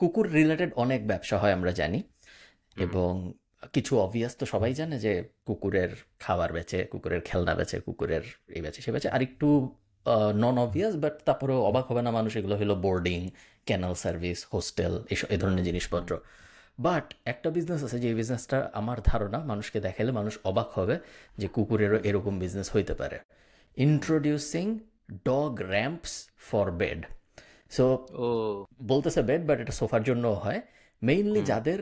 কুকুর রিলেটেড অনেক ব্যবসা হয় আমরা জানি এবং কিছু অবভিয়াস তো সবাই জানে যে কুকুরের খাবার বেচে কুকুরের খেলনা বেচে কুকুরের এই বেচে সে বেচে আর একটু নন অবভিয়াস বাট তারপরেও অবাক হবে না মানুষ এগুলো হলো বোর্ডিং ক্যানাল সার্ভিস হোস্টেল এসব এ ধরনের জিনিসপত্র বাট একটা বিজনেস আছে যে বিজনেসটা আমার ধারণা মানুষকে দেখালে মানুষ অবাক হবে যে কুকুরেরও এরকম বিজনেস হইতে পারে introducing dog ramps for bed so বলতেছে বেড বাট এটা সোফার জন্য হয় মেইনলি যাদের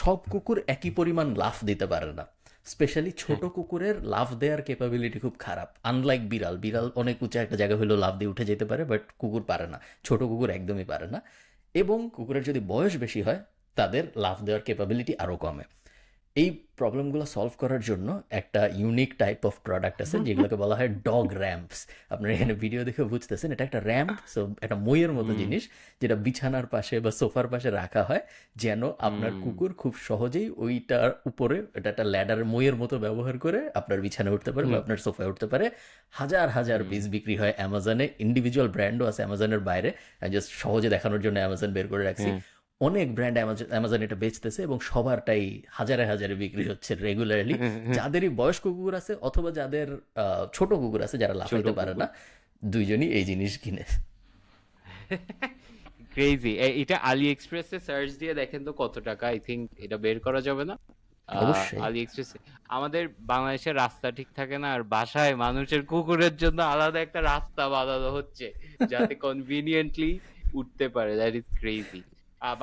সব কুকুর একই পরিমাণ লাফ দিতে পারে না স্পেশালি ছোট কুকুরের লাভ দেওয়ার ক্যাপাবিলিটি খুব খারাপ আনলাইক বিড়াল বিড়াল অনেক উঁচা একটা জায়গা হলেও লাভ দিয়ে উঠে যেতে পারে বাট কুকুর পারে না ছোট কুকুর একদমই পারে না এবং কুকুরের যদি বয়স বেশি হয় তাদের লাভ দেওয়ার ক্যাপাবিলিটি আরও কমে এই প্রবলেমগুলো সলভ করার জন্য একটা ইউনিক টাইপ অফ প্রোডাক্ট আছে যেগুলোকে বলা হয় ডগ র্যাম্পস আপনার এখানে ভিডিও দেখে বুঝতেছেন এটা একটা র্যাম্প সো একটা মইয়ের মতো জিনিস যেটা বিছানার পাশে বা সোফার পাশে রাখা হয় যেন আপনার কুকুর খুব সহজেই ওইটার উপরে এটা একটা ল্যাডার মইয়ের মতো ব্যবহার করে আপনার বিছানা উঠতে পারে বা আপনার সোফায় উঠতে পারে হাজার হাজার পিস বিক্রি হয় অ্যামাজনে ইন্ডিভিজুয়াল ব্র্যান্ডও আছে অ্যামাজনের বাইরে জাস্ট সহজে দেখানোর জন্য অ্যামাজন বের করে রাখছি অনেক ব্র্যান্ড অ্যামাজন এটা বেচতেছে এবং সবারটাই হাজারে হাজারে বিক্রি হচ্ছে রেগুলারলি যাদেরই বয়স্ক কুকুর আছে অথবা যাদের ছোট কুকুর আছে যারা করতে পারে না দুইজনই এই জিনিস কিনে ক্রেজি এটা আলি এক্সপ্রেসে সার্চ দিয়ে দেখেন তো কত টাকা আই থিঙ্ক এটা বের করা যাবে না আলি এক্সপ্রেস আমাদের বাংলাদেশের রাস্তা ঠিক থাকে না আর বাসায় মানুষের কুকুরের জন্য আলাদা একটা রাস্তা বাঁধানো হচ্ছে যাতে কনভিনিয়েন্টলি উঠতে পারে দ্যাট ইজ ক্রেজি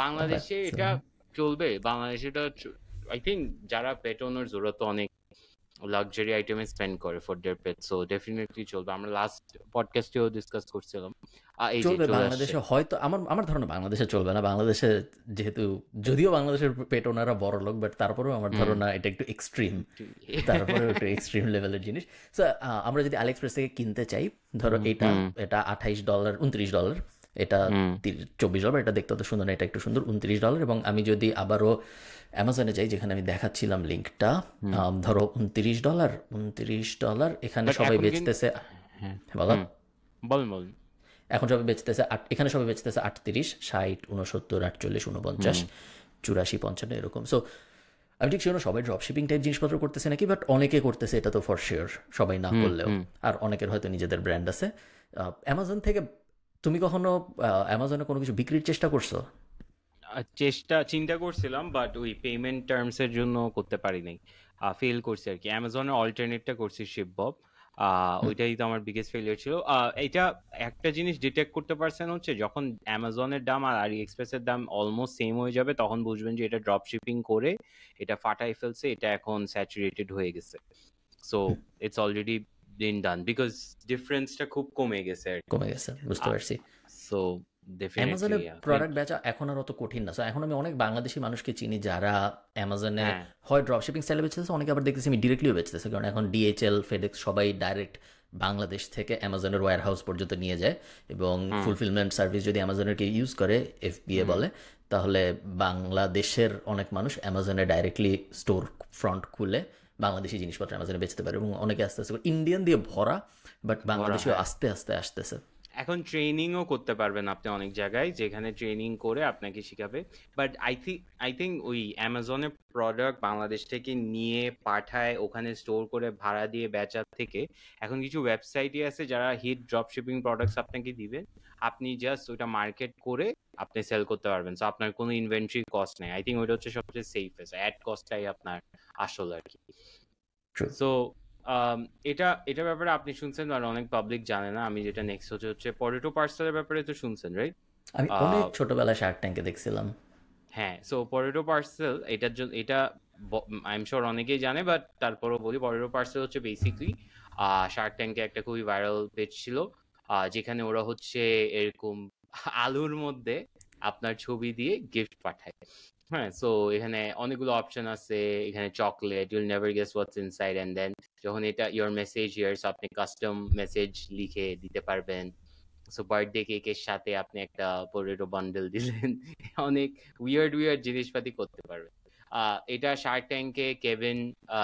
বাংলাদেশে আচ্ছা। এটা চলবে বাংলাদেশে এটা আই থিঙ্ক যারা পেট ওনার্স ওরা তো অনেক লাক্সারি আইটেমে স্পেন্ড করে for their pet so definitely চলবে আমরা লাস্ট পডকাস্টেও ডিসকাস করছিলাম চলবে বাংলাদেশে হয়তো আমার আমার ধারণা বাংলাদেশে চলবে না বাংলাদেশে যেহেতু যদিও বাংলাদেশের পেট ওনারা বড় লোক বাট তারপরেও আমার ধারণা এটা একটু এক্সট্রিম তারপরে একটু এক্সট্রিম লেভেলের জিনিস সো আমরা যদি আলেক্সপ্রেস থেকে কিনতে চাই ধরো এটা এটা আঠাইশ ডলার উনত্রিশ ডলার এটা চব্বিশ ডলার এটা দেখতে তো সুন্দর না এটা একটু সুন্দর উনত্রিশ ডলার এবং আমি যদি আবারও অ্যামাজনে যাই যেখানে আমি দেখাচ্ছিলাম লিঙ্কটা ধরো উনত্রিশ ডলার উনত্রিশ ডলার এখানে সবাই বেচতেছে হ্যাঁ। হ্যাঁ, বলো বলেন এখন সবাই বেচতেছে আট এখানে সবাই বেচতেছে আটত্রিশ ষাট উনসত্তর আটচল্লিশ উনপঞ্চাশ চুরাশি পঞ্চান্ন এরকম সো আমি ঠিক সেগুলো সবাই ড্রপশিপিং টাইপ জিনিসপত্র করতেছে নাকি বাট অনেকে করতেছে এটা তো ফর শিওর সবাই না করলেও আর অনেকের হয়তো নিজেদের ব্র্যান্ড আছে অ্যামাজন থেকে তুমি কখনো অ্যামাজনে কোনো কিছু বিক্রির চেষ্টা করছো চেষ্টা চিন্তা করছিলাম বাট ওই পেমেন্ট টার্মসের জন্য করতে পারি নাই ফেল করছি আর কি অ্যামাজনে অল্টারনেটটা করছি শিববব ওইটাই তো আমার বিগেস্ট ফেলিয়ার ছিল এটা একটা জিনিস ডিটেক্ট করতে পারছেন হচ্ছে যখন অ্যামাজনের দাম আর আলি এক্সপ্রেসের দাম অলমোস্ট সেম হয়ে যাবে তখন বুঝবেন যে এটা ড্রপ শিপিং করে এটা ফাটাই ফেলছে এটা এখন স্যাচুরেটেড হয়ে গেছে so it's already been done because ডিফারেন্সটা খুব কমে গেছে কমে গেছে বুঝতে পারছি সো অ্যামাজনের প্রোডাক্ট বেচা এখন আর অত কঠিন না সো এখন আমি অনেক বাংলাদেশি মানুষকে চিনি যারা অ্যামাজনে হয় ড্রপ শিপিং স্টাইলে বেচতেছে অনেকে আবার দেখতেছি আমি ডিরেক্টলিও বেচতেছে কারণ এখন ডিএইচএল ফেডেক্স সবাই ডাইরেক্ট বাংলাদেশ থেকে অ্যামাজনের ওয়ার হাউস পর্যন্ত নিয়ে যায় এবং ফুলফিলমেন্ট সার্ভিস যদি অ্যামাজনেরকে ইউজ করে এফবিএ বলে তাহলে বাংলাদেশের অনেক মানুষ অ্যামাজনে ডাইরেক্টলি স্টোর ফ্রন্ট খুলে বাংলাদেশি জিনিসপত্র অ্যামাজনে বেচতে পারে এবং অনেকে আস্তে আস্তে ইন্ডিয়ান দিয়ে ভরা বাট বাংলাদেশিও হ্যাঁ। আস্তে আস্তে আসতেছে এখন ট্রেনিংও করতে পারবেন আপনি অনেক জায়গায় যেখানে ট্রেনিং করে আপনাকে শিখাবে but I think I think ওই অ্যামাজনের প্রোডাক্ট বাংলাদেশ থেকে নিয়ে পাঠায় ওখানে স্টোর করে ভাড়া দিয়ে বেচার থেকে এখন কিছু ওয়েবসাইটই আছে যারা হিট ড্রপ শিপিং প্রোডাক্টস আপনাকে দিবে আপনি জাস্ট ওটা মার্কেট করে আপনি সেল করতে পারবেন সো আপনার কোনো ইনভেন্টরি কস্ট নেই আই থিঙ্ক ওইটা হচ্ছে সবচেয়ে সেফেস্ট অ্যাড কস্টটাই আপনার আসল আর কি তো um, এটা এটা ব্যাপারে আপনি শুনছেন আর অনেক পাবলিক জানে না আমি যেটা নেক্সট হচ্ছে হচ্ছে পটেটো পার্সেলের ব্যাপারে তো শুনছেন রাইট আমি অনেক ছোটবেলায় শার্ক ট্যাঙ্কে দেখছিলাম হ্যাঁ সো পটেটো পার্সেল এটার জন্য এটা আই এম শিওর অনেকেই জানে বাট তারপরেও বলি পটেটো পার্সেল হচ্ছে বেসিকলি শার্ক ট্যাঙ্কে একটা খুবই ভাইরাল পেজ ছিল যেখানে ওরা হচ্ছে এরকম আলুর মধ্যে আপনার ছবি দিয়ে গিফট পাঠায় হ্যাঁ সো এখানে অনেকগুলো অপশন আছে এখানে chocolate you'll never guess what's inside and then যখন এটা ইওর মেসেজ ইয়ার্স আপনি কাস্টম মেসেজ লিখে দিতে পারবেন সো বার্থডে কেকের সাথে আপনি একটা পোটেটো বান্ডেল দিলেন অনেক উইয়ার্ড উইয়ার্ড জিনিসপাতি করতে পারবেন এটা শার্ক ট্যাঙ্কে কেভিন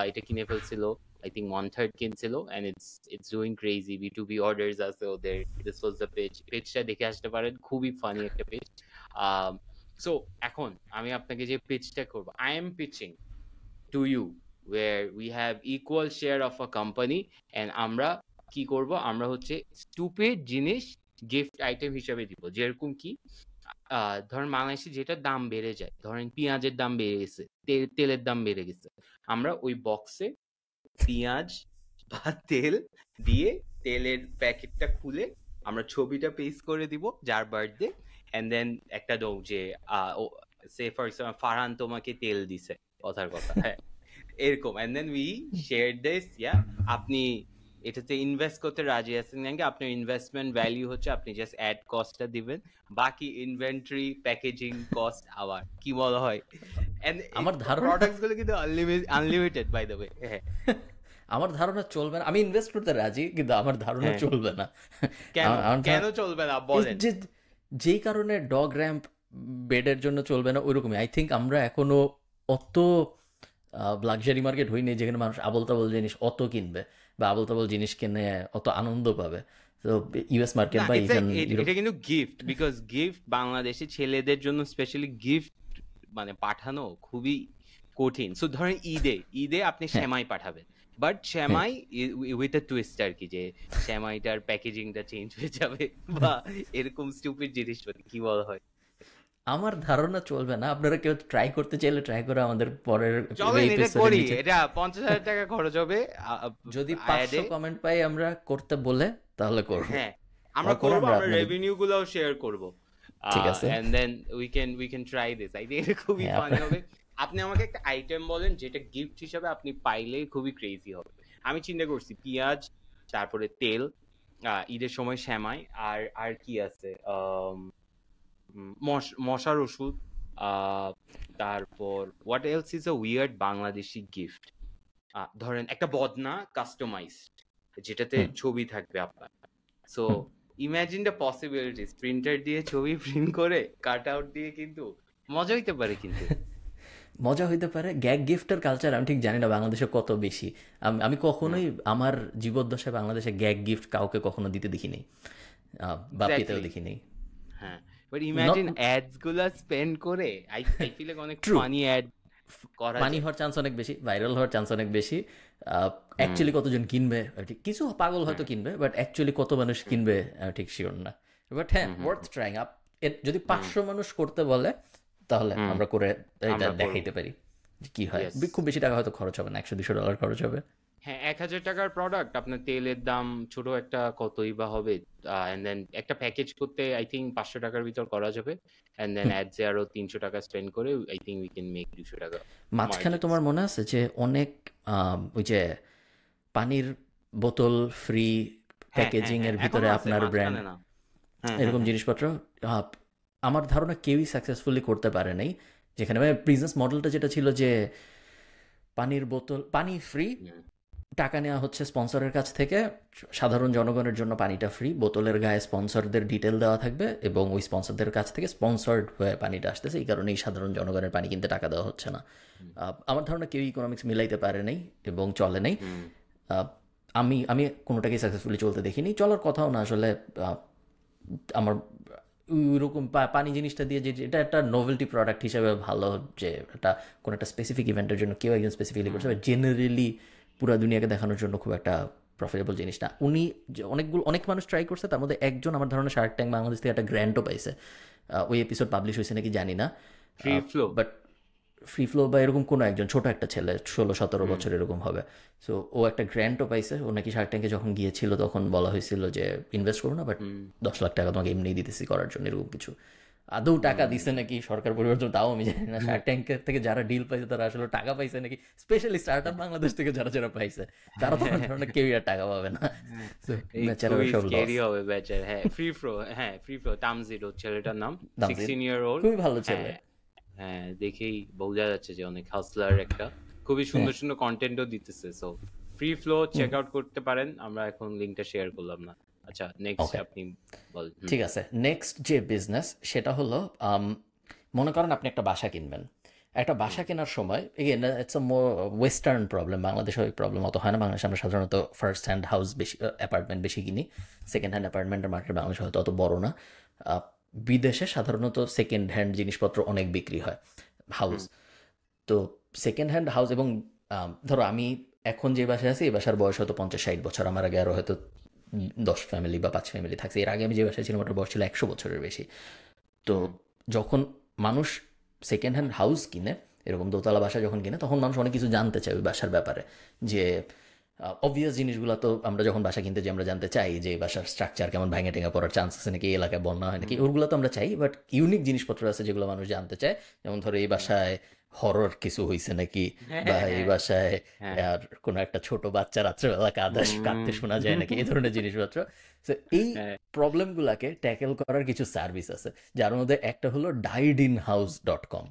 এটা কিনে ফেলছিল আই থিঙ্ক ওয়ান থার্ড কিনছিল and it's it's doing crazy B to B orders আছে ওদের দিস ওয়াজ দ্য পেজ পেজটা দেখে আসতে পারেন খুবই ফানি একটা পেজ সো এখন আমি আপনাকে যে পিচটা করব I am pitching to you way we have equal share of a company and আমরা কি করব আমরা হচ্ছে স্টুপের জিনিস গিফট আইটেম হিসাবে দিব যেরকম কি ধরেন বাংলাদেশে যেটা দাম বেড়ে যায় ধরেন পেঁয়াজের দাম বেড়ে গেছে তেলের দাম বেড়ে গেছে আমরা ওই বক্সে পেঁয়াজ বা তেল দিয়ে তেলের প্যাকেটটা খুলে আমরা ছবিটা পেস করে দিব যার বার্থডে অ্যান্ড দেন একটা ডোক যে সে ফর এক্সাম্পল ফারহান তোমাকে তেল দিছে কথার কথা হ্যাঁ এরকম and then we share this yeah আপনি এটাতে ইনভেস্ট করতে রাজি আছেন নাকি আপনার ইনভেস্টমেন্ট ভ্যালু হচ্ছে আপনি জাস্ট অ্যাড কস্টটা দিবেন বাকি ইনভেন্টরি প্যাকেজিং কস্ট আবার কি বলা হয় আমার ধারণা প্রোডাক্টস গুলো কিন্তু আনলিমিটেড বাই দ্য ওয়ে আমার ধারণা চলবে না আমি ইনভেস্ট করতে রাজি কিন্তু আমার ধারণা হ্যাঁ। চলবে না কেন কেন চলবে না বলেন যেই কারণে ডগ র্যাম্প বেডের জন্য চলবে না ওইরকমই আই থিঙ্ক আমরা এখনও অত লাক্সারি মার্কেট হইনি যেখানে মানুষ আবল তাবল জিনিস অত কিনবে বা আবল তাবল জিনিস কিনে অত আনন্দ পাবে তো ইউএস মার্কেট বা এটা কিন্তু গিফট বিকজ গিফট বাংলাদেশে ছেলেদের জন্য স্পেশালি গিফট মানে পাঠানো খুবই কঠিন সো ধরেন ঈদে ঈদে আপনি হ্যাঁ। সেমাই পাঠাবেন বাট শ্যামাই উইথ আ টুইস্ট আর কি যে শ্যামাইটার প্যাকেজিংটা চেঞ্জ হয়ে যাবে বা এরকম স্টুপিড জিনিস কি বলা হয় আমার ধারণা চলবে না আপনারা কেউ ট্রাই করতে চাইলে ট্রাই করে আমাদের পরের এটা পঞ্চাশ হাজার টাকা খরচ হবে যদি পাঁচশো কমেন্ট পাই আমরা করতে বলে তাহলে করব হ্যাঁ আমরা করব আমরা রেভিনিউ গুলোও শেয়ার করব ঠিক আছে and then we can we can try this I think খুবই ফানি হবে আপনি আমাকে একটা আইটেম বলেন যেটা গিফট হিসাবে আপনি পাইলে খুবই ক্রেজি হবে আমি চিন্তা করছি পেঁয়াজ তারপরে তেল ঈদের সময় শ্যামাই আর আর কি আছে মশার ওষুধ তারপর what else is a weird Bangladeshi gift ধরেন একটা বদনা কাস্টমাইজড যেটাতে ছবি থাকবে আপনার so imagine the possibilities printer দিয়ে ছবি প্রিন্ট করে কাট আউট দিয়ে কিন্তু মজা হইতে পারে কিন্তু মজা হইতে পারে গ্যাগ গিফটের কালচার আমি ঠিক জানি না বাংলাদেশে কত বেশি আমি কখনোই আমার জীবদ্দশায় বাংলাদেশে গ্যাগ গিফট কাউকে কখনো দিতে দেখিনি বা পেতেও দেখিনি হ্যাঁ বাট ইমাজিন অ্যাডস গুলো স্পেন্ড করে আই ফিল অনেক ফানি অ্যাড পানি হওয়ার চান্স অনেক বেশি ভাইরাল হওয়ার চান্স অনেক বেশি অ্যাকচুয়ালি কতজন কিনবে কিছু পাগল হয়তো কিনবে বাট অ্যাকচুয়ালি কত মানুষ কিনবে ঠিক শিওর না বাট হ্যাঁ ওয়ার্থ ট্রাইং আপ যদি পাঁচশো মানুষ করতে বলে তাহলে আমরা করে এটা দেখাইতে পারি কি হয় খুব বেশি টাকা হয়তো খরচ হবে না একশো দুশো ডলার খরচ হবে হ্যাঁ এক হাজার টাকার প্রোডাক্ট আপনার তেলের দাম ছোট একটা কতই বা হবে অ্যান্ড দেন একটা প্যাকেজ করতে আই থিঙ্ক পাঁচশো টাকার ভিতর করা যাবে অ্যান্ড দেন অ্যাডস এ আরো তিনশো টাকা স্পেন্ড করে I think we can make দুশো টাকা মাঝখানে তোমার মনে আছে যে অনেক ওই যে পানির বোতল ফ্রি প্যাকেজিং হ্যাঁ, হ্যাঁ, এর হ্যাঁ, ভিতরে আপনার ব্র্যান্ড এরকম জিনিসপত্র আমার ধারণা কেউই সাকসেসফুলি করতে পারে নাই যেখানে মানে বিজনেস মডেলটা যেটা ছিল যে পানির বোতল পানি ফ্রি টাকা নেওয়া হচ্ছে স্পন্সরের কাছ থেকে সাধারণ জনগণের জন্য পানিটা ফ্রি বোতলের গায়ে স্পন্সরদের ডিটেল দেওয়া থাকবে এবং ওই স্পন্সরদের কাছ থেকে স্পন্সর্ড হয়ে পানিটা আসতেছে এই কারণেই সাধারণ জনগণের পানি কিনতে টাকা দেওয়া হচ্ছে না hmm. আমার ধারণা কেউ ইকোনমিক্স মিলাইতে পারে নেই এবং চলে নাই hmm. আমি আমি কোনোটাকেই সাকসেসফুলি চলতে দেখিনি চলার কথাও না আসলে আমার ওইরকম পানি জিনিসটা দিয়ে যে এটা একটা নোভেলটি প্রোডাক্ট হিসাবে ভালো যে একটা কোনো একটা স্পেসিফিক ইভেন্টের জন্য কেউ একজন স্পেসিফিকলি করছে জেনারেলি পুরা দুনিয়াকে দেখানোর জন্য খুব একটা প্রফিটেবল জিনিস না উনি অনেকগুলো অনেক মানুষ ট্রাই করছে তার মধ্যে একজন আমার ধরনের শার্ক ট্যাঙ্ক বাংলাদেশ থেকে একটা গ্র্যান্টও পাইছে ওই এপিসোড পাবলিশ হয়েছে নাকি জানি না বাট ফ্রি ফ্লো বা এরকম কোনো একজন ছোট একটা ছেলে ষোলো সতেরো বছর এরকম হবে সো ও একটা গ্র্যান্টও পাইছে ও নাকি শার্ক ট্যাঙ্কে যখন গিয়েছিল তখন বলা হয়েছিল যে ইনভেস্ট করো না বাট দশ লাখ টাকা তোমাকে এমনি দিতেছি করার জন্য এরকম কিছু আদৌ টাকা দিছে নাকি সরকার পরিবর্তন তাও আমি জানি না শার্ক ট্যাঙ্কের থেকে যারা ডিল পাইছে তারা আসলে টাকা পাইছে নাকি স্পেশালি স্টার্ট আপ বাংলাদেশ থেকে যারা যারা পাইছে তারা তো ধরনের কেউ আর টাকা পাবে না হ্যাঁ। হবে হ্যাঁ ফ্রি ফ্রো হ্যাঁ ফ্রি ফ্রো জিরো ছেলেটার নাম সিক্সটিন ইয়ার ওল্ড খুবই ভালো ছেলে হ্যাঁ। হ্যাঁ দেখেই বোঝা যাচ্ছে যে অনেক হাসলার একটা খুবই সুন্দর হ্যাঁ। সুন্দর কন্টেন্টও দিতেছে so free flow check out করতে পারেন আমরা এখন লিংকটা শেয়ার করলাম না আচ্ছা নেক্সট আপনি বল ঠিক আছে নেক্সট যে বিজনেস সেটা হলো মনে করেন আপনি একটা বাসা কিনবেন একটা বাসা কেনার সময় again it's a more western problem বাংলাদেশে ওই প্রবলেম অত হয় না বাংলাদেশে আমরা সাধারণত ফার্স্ট হ্যান্ড হাউস বেশি অ্যাপার্টমেন্ট বেশি কিনি সেকেন্ড হ্যান্ড অ্যাপার্টমেন্টের মার্কেট বাংলাদেশে হয়তো অত বড় না বিদেশে সাধারণত সেকেন্ড হ্যান্ড জিনিসপত্র অনেক বিক্রি হয় হাউস তো সেকেন্ড হ্যান্ড হাউস এবং ধরো আমি এখন যে বাসায় আছি এই বাসার বয়স হয়তো পঞ্চাশ ষাট বছর আমার আগে আরও হয়তো দশ ফ্যামিলি বা পাঁচ ফ্যামিলি থাকছে এর আগে আমি যে বাসায় ছিলাম ওটার বয়স ছিল একশো বছরের বেশি তো যখন মানুষ সেকেন্ড হ্যান্ড হাউস কিনে এরকম দোতলা বাসা যখন কিনে তখন মানুষ অনেক কিছু জানতে চায় ওই বাসার ব্যাপারে যে অবভিয়াস জিনিসগুলো তো আমরা যখন বাসা কিনতে যাই আমরা জানতে চাই যে বাসার স্ট্রাকচার কেমন ভাঙে টেঙে পড়ার চান্স আছে নাকি এলাকায় বন্যা হয় নাকি ওগুলো তো আমরা চাই বাট ইউনিক জিনিসপত্র আছে যেগুলো মানুষ জানতে চায় যেমন ধরো এই বাসায় হরর কিছু হয়েছে নাকি হ্যাঁ, বা হ্যাঁ, এই বাসায় হ্যাঁ। আর কোনো একটা ছোট বাচ্চা রাত্রেবেলা কাদাস কাঁদতে শোনা যায় নাকি এই ধরনের জিনিসপত্র তো এই প্রবলেমগুলোকে ট্যাকেল করার কিছু সার্ভিস আছে যার মধ্যে একটা হলো died in house dot com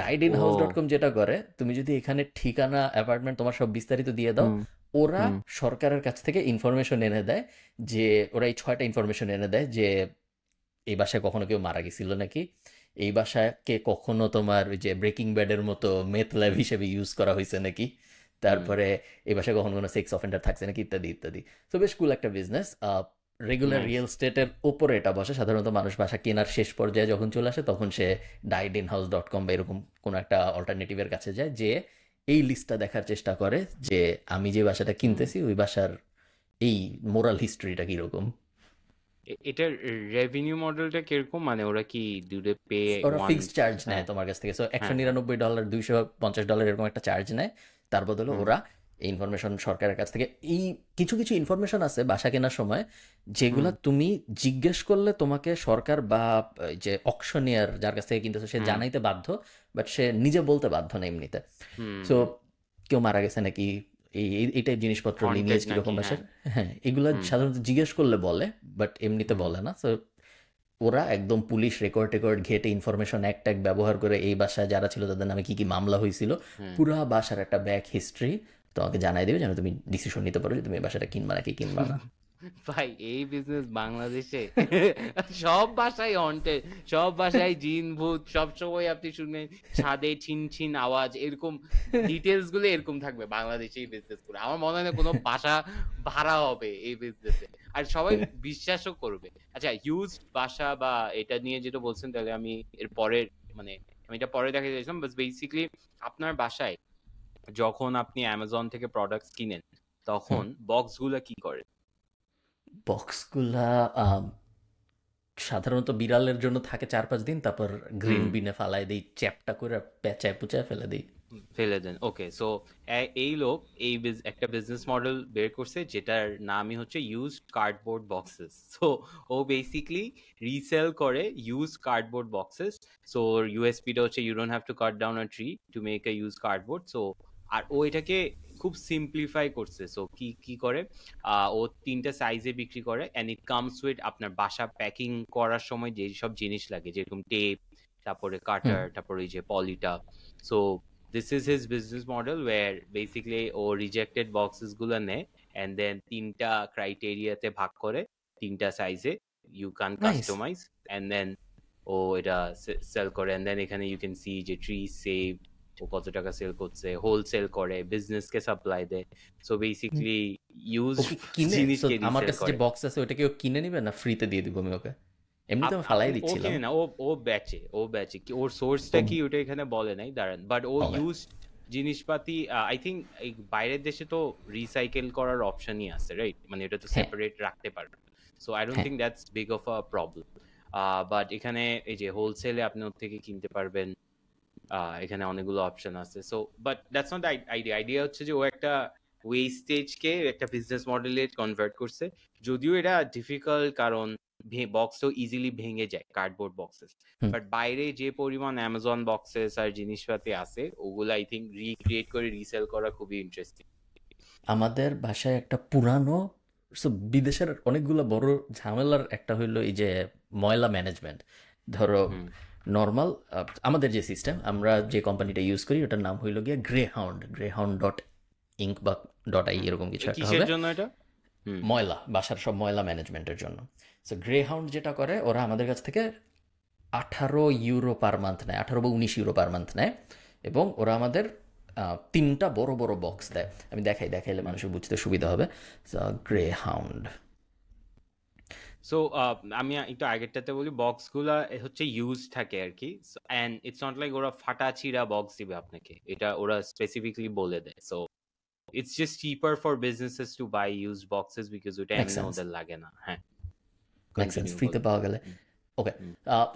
died in house dot com যেটা করে তুমি যদি এখানে ঠিকানা অ্যাপার্টমেন্ট তোমার সব বিস্তারিত দিয়ে দাও ওরা সরকারের কাছ থেকে ইনফরমেশন এনে দেয় যে ওরা এই ছয়টা ইনফরমেশন এনে দেয় যে এই বাসায় কখনো কেউ মারা গেছিল নাকি এই বাসাকে কখনো তোমার ওই যে ব্রেকিং ব্যাডের মতো মেথ ল্যাব হিসেবে ইউজ করা হয়েছে নাকি তারপরে এই বাসায় কখনো কোনো সেক্স অফেন্ডার থাকছে নাকি ইত্যাদি ইত্যাদি তো বেশ কুল একটা বিজনেস রেগুলার রিয়েল স্টেটের ওপরে এটা বসে সাধারণত মানুষ বাসা কেনার শেষ পর্যায়ে যখন চলে আসে তখন সে died in house dot com বা এরকম কোনো একটা অল্টারনেটিভের কাছে যায় যে এই লিস্টটা দেখার চেষ্টা করে যে আমি যে বাসাটা কিনতেছি ওই বাসার এই মোরাল হিস্ট্রিটা কিরকম এটা রেভিনিউ মডেলটা কিরকম মানে ওরা কি দুটো পে ওরা ফিক্সড হ্যাঁ। চার্জ নেয় তোমার কাছ থেকে সো হ্যাঁ। একশো নিরানব্বই ডলার দুইশো পঞ্চাশ ডলার এরকম একটা চার্জ নেয় তার বদলে ওরা এই ইনফরমেশন সরকারের কাছ থেকে এই কিছু কিছু ইনফরমেশন আছে বাসা কেনার সময় যেগুলো তুমি জিজ্ঞেস করলে তোমাকে সরকার বা যে অকশনিয়ার যার কাছ থেকে কিনতেছে সে জানাইতে বাধ্য বাট সে নিজে বলতে বাধ্য না এমনিতে তো কেউ মারা গেছে নাকি এই এই টাইপ জিনিসপত্র লিনিয়েজ কীরকম আছে হ্যাঁ, হ্যাঁ এগুলো সাধারণত জিজ্ঞেস করলে বলে বাট এমনিতে বলে না তো ওরা একদম পুলিশ রেকর্ড টেকর্ড ঘেটে ইনফরমেশন এক ট্যাক ব্যবহার করে এই বাসায় যারা ছিল তাদের নামে কি কি মামলা হয়েছিল পুরা বাসার একটা ব্যাক হিস্ট্রি তোমাকে জানাই দেবে যেন তুমি ডিসিশন নিতে পারো যে তুমি বাসাটা কিনবা নাকি কিনবা না ভাই এই বিজনেস বাংলাদেশে সব ভাষায় অন্টে সব ভাষায় জিন ভূত সব সময় আপনি শুনবেন ছাদে ছিন ছিন আওয়াজ এরকম ডিটেলস গুলো এরকম থাকবে বাংলাদেশে এই বিজনেস করে আমার মনে হয় না কোনো বাসা ভাড়া হবে এই বিজনেসে আর সবাই বিশ্বাসও করবে আচ্ছা হিউজ বাসা বা এটা নিয়ে যেটা বলছেন তাহলে আমি এর পরের মানে আমি এটা পরে দেখা যাচ্ছিলাম বাস আপনার বাসায় যখন আপনি অ্যামাজন থেকে প্রোডাক্টস কিনেন তখন বক্সগুলো কি করে বক্সগুলা সাধারণত বিড়ালের জন্য থাকে চার পাঁচ দিন তারপর গ্রিন বিনে ফালাই দিই চ্যাপটা করে পেঁচায় পুচায় ফেলে দিই ফেলে দেন ওকে সো এই লোক এই একটা বিজনেস মডেল বের করছে যেটার নামই হচ্ছে ইউজ কার্ডবোর্ড বক্সেস সো ও বেসিকলি রিসেল করে ইউজ কার্ডবোর্ড বক্সেস সো ইউএসপিটা হচ্ছে you don't have to cut down a tree to make a used cardboard so আর ও এটাকে খুব সিম্পলিফাই করছে সো কি কি করে ও তিনটা সাইজে বিক্রি করে অ্যান্ড ইট কামস উইথ আপনার বাসা প্যাকিং করার সময় যে সব জিনিস লাগে যেরকম টেপ তারপরে কাটার তারপরে এই যে পলিটা so this is his business model ওয়ার বেসিক্যালি ও রিজেক্টেড বক্সেস গুলো নেয় অ্যান্ড দেন তিনটা ক্রাইটেরিয়াতে ভাগ করে তিনটা সাইজে you can customize and then ও এটা সেল করে অ্যান্ড দেন এখানে ইউ ক্যান সি যে ট্রি সেভ ও কত টাকা সেল করছে হোলসেল করে বিজনেস কে সাপ্লাই দেয় সো বেসিক্যালি ইউজ আমার কাছে যে বক্স আছে ওটাকে কেউ কিনে নিবে না ফ্রি তে দিয়ে দিব আমি ওকে এমনি তো ফালাই দিছিলাম ওকে না ও ও ব্যাচে ও ব্যাচে কি ওর সোর্সটা কি ওটা এখানে বলে নাই দাঁড়ান বাট ও ইউজ জিনিসপাতি আই থিঙ্ক বাইরের দেশে তো রিসাইকেল করার অপশনই আছে রাইট মানে এটা তো সেপারেট হ্যাঁ। রাখতে পারবে so I don't think that's big of a problem but এখানে এই যে হোলসেলে আপনি ওর থেকে কিনতে পারবেন এখানে অনেকগুলো অপশন আছে so but that's not idea idea হচ্ছে যে ও একটা ওয়েস্টেজকে একটা বিজনেস মডেলে কনভার্ট করছে যদিও এটা ডিফিকাল্ট কারণ বক্স তো ইজিলি ভেঙে যায় কার্ডবোর্ড বক্সেস বাট বাইরে যে পরিমাণ অ্যামাজন বক্সেস আর জিনিসপাতি আছে ওগুলো আই থিঙ্ক রিক্রিয়েট করে রিসেল করা খুবই ইন্টারেস্টিং আমাদের ভাষায় একটা পুরানো বিদেশের অনেকগুলো বড় ঝামেলার একটা হইলো এই যে ময়লা ম্যানেজমেন্ট ধরো নর্মাল আমাদের যে সিস্টেম আমরা যে কোম্পানিটা ইউজ করি ওটার নাম হইল গিয়ে greyhound greyhound dot inc বা ডট আই এরকম কিছু একটা হবে ময়লা বাসার সব ময়লা ম্যানেজমেন্টের জন্য সো গ্রে হাউন্ড যেটা করে ওরা আমাদের কাছ থেকে আঠারো ইউরো পার মান্থ নেয় আঠারো বা উনিশ ইউরো পার মান্থ নেয় এবং ওরা আমাদের তিনটা বড় বড় বক্স দেয় আমি দেখাই দেখাইলে মানুষের বুঝতে সুবিধা হবে গ্রে হাউন্ড সো uh, আমি একটু আগেরটাতে বলি বক্সগুলা হচ্ছে ইউজ থাকে আর কি অ্যান্ড ইটস নট লাইক ওরা ফাটা ছিঁড়া বক্স দিবে আপনাকে এটা ওরা স্পেসিফিকলি বলে দেয় so it's just cheaper for businesses to buy used boxes because ওটা এমনি ওদের লাগে না হ্যাঁ ফ্রিতে পাওয়া গেলে ওকে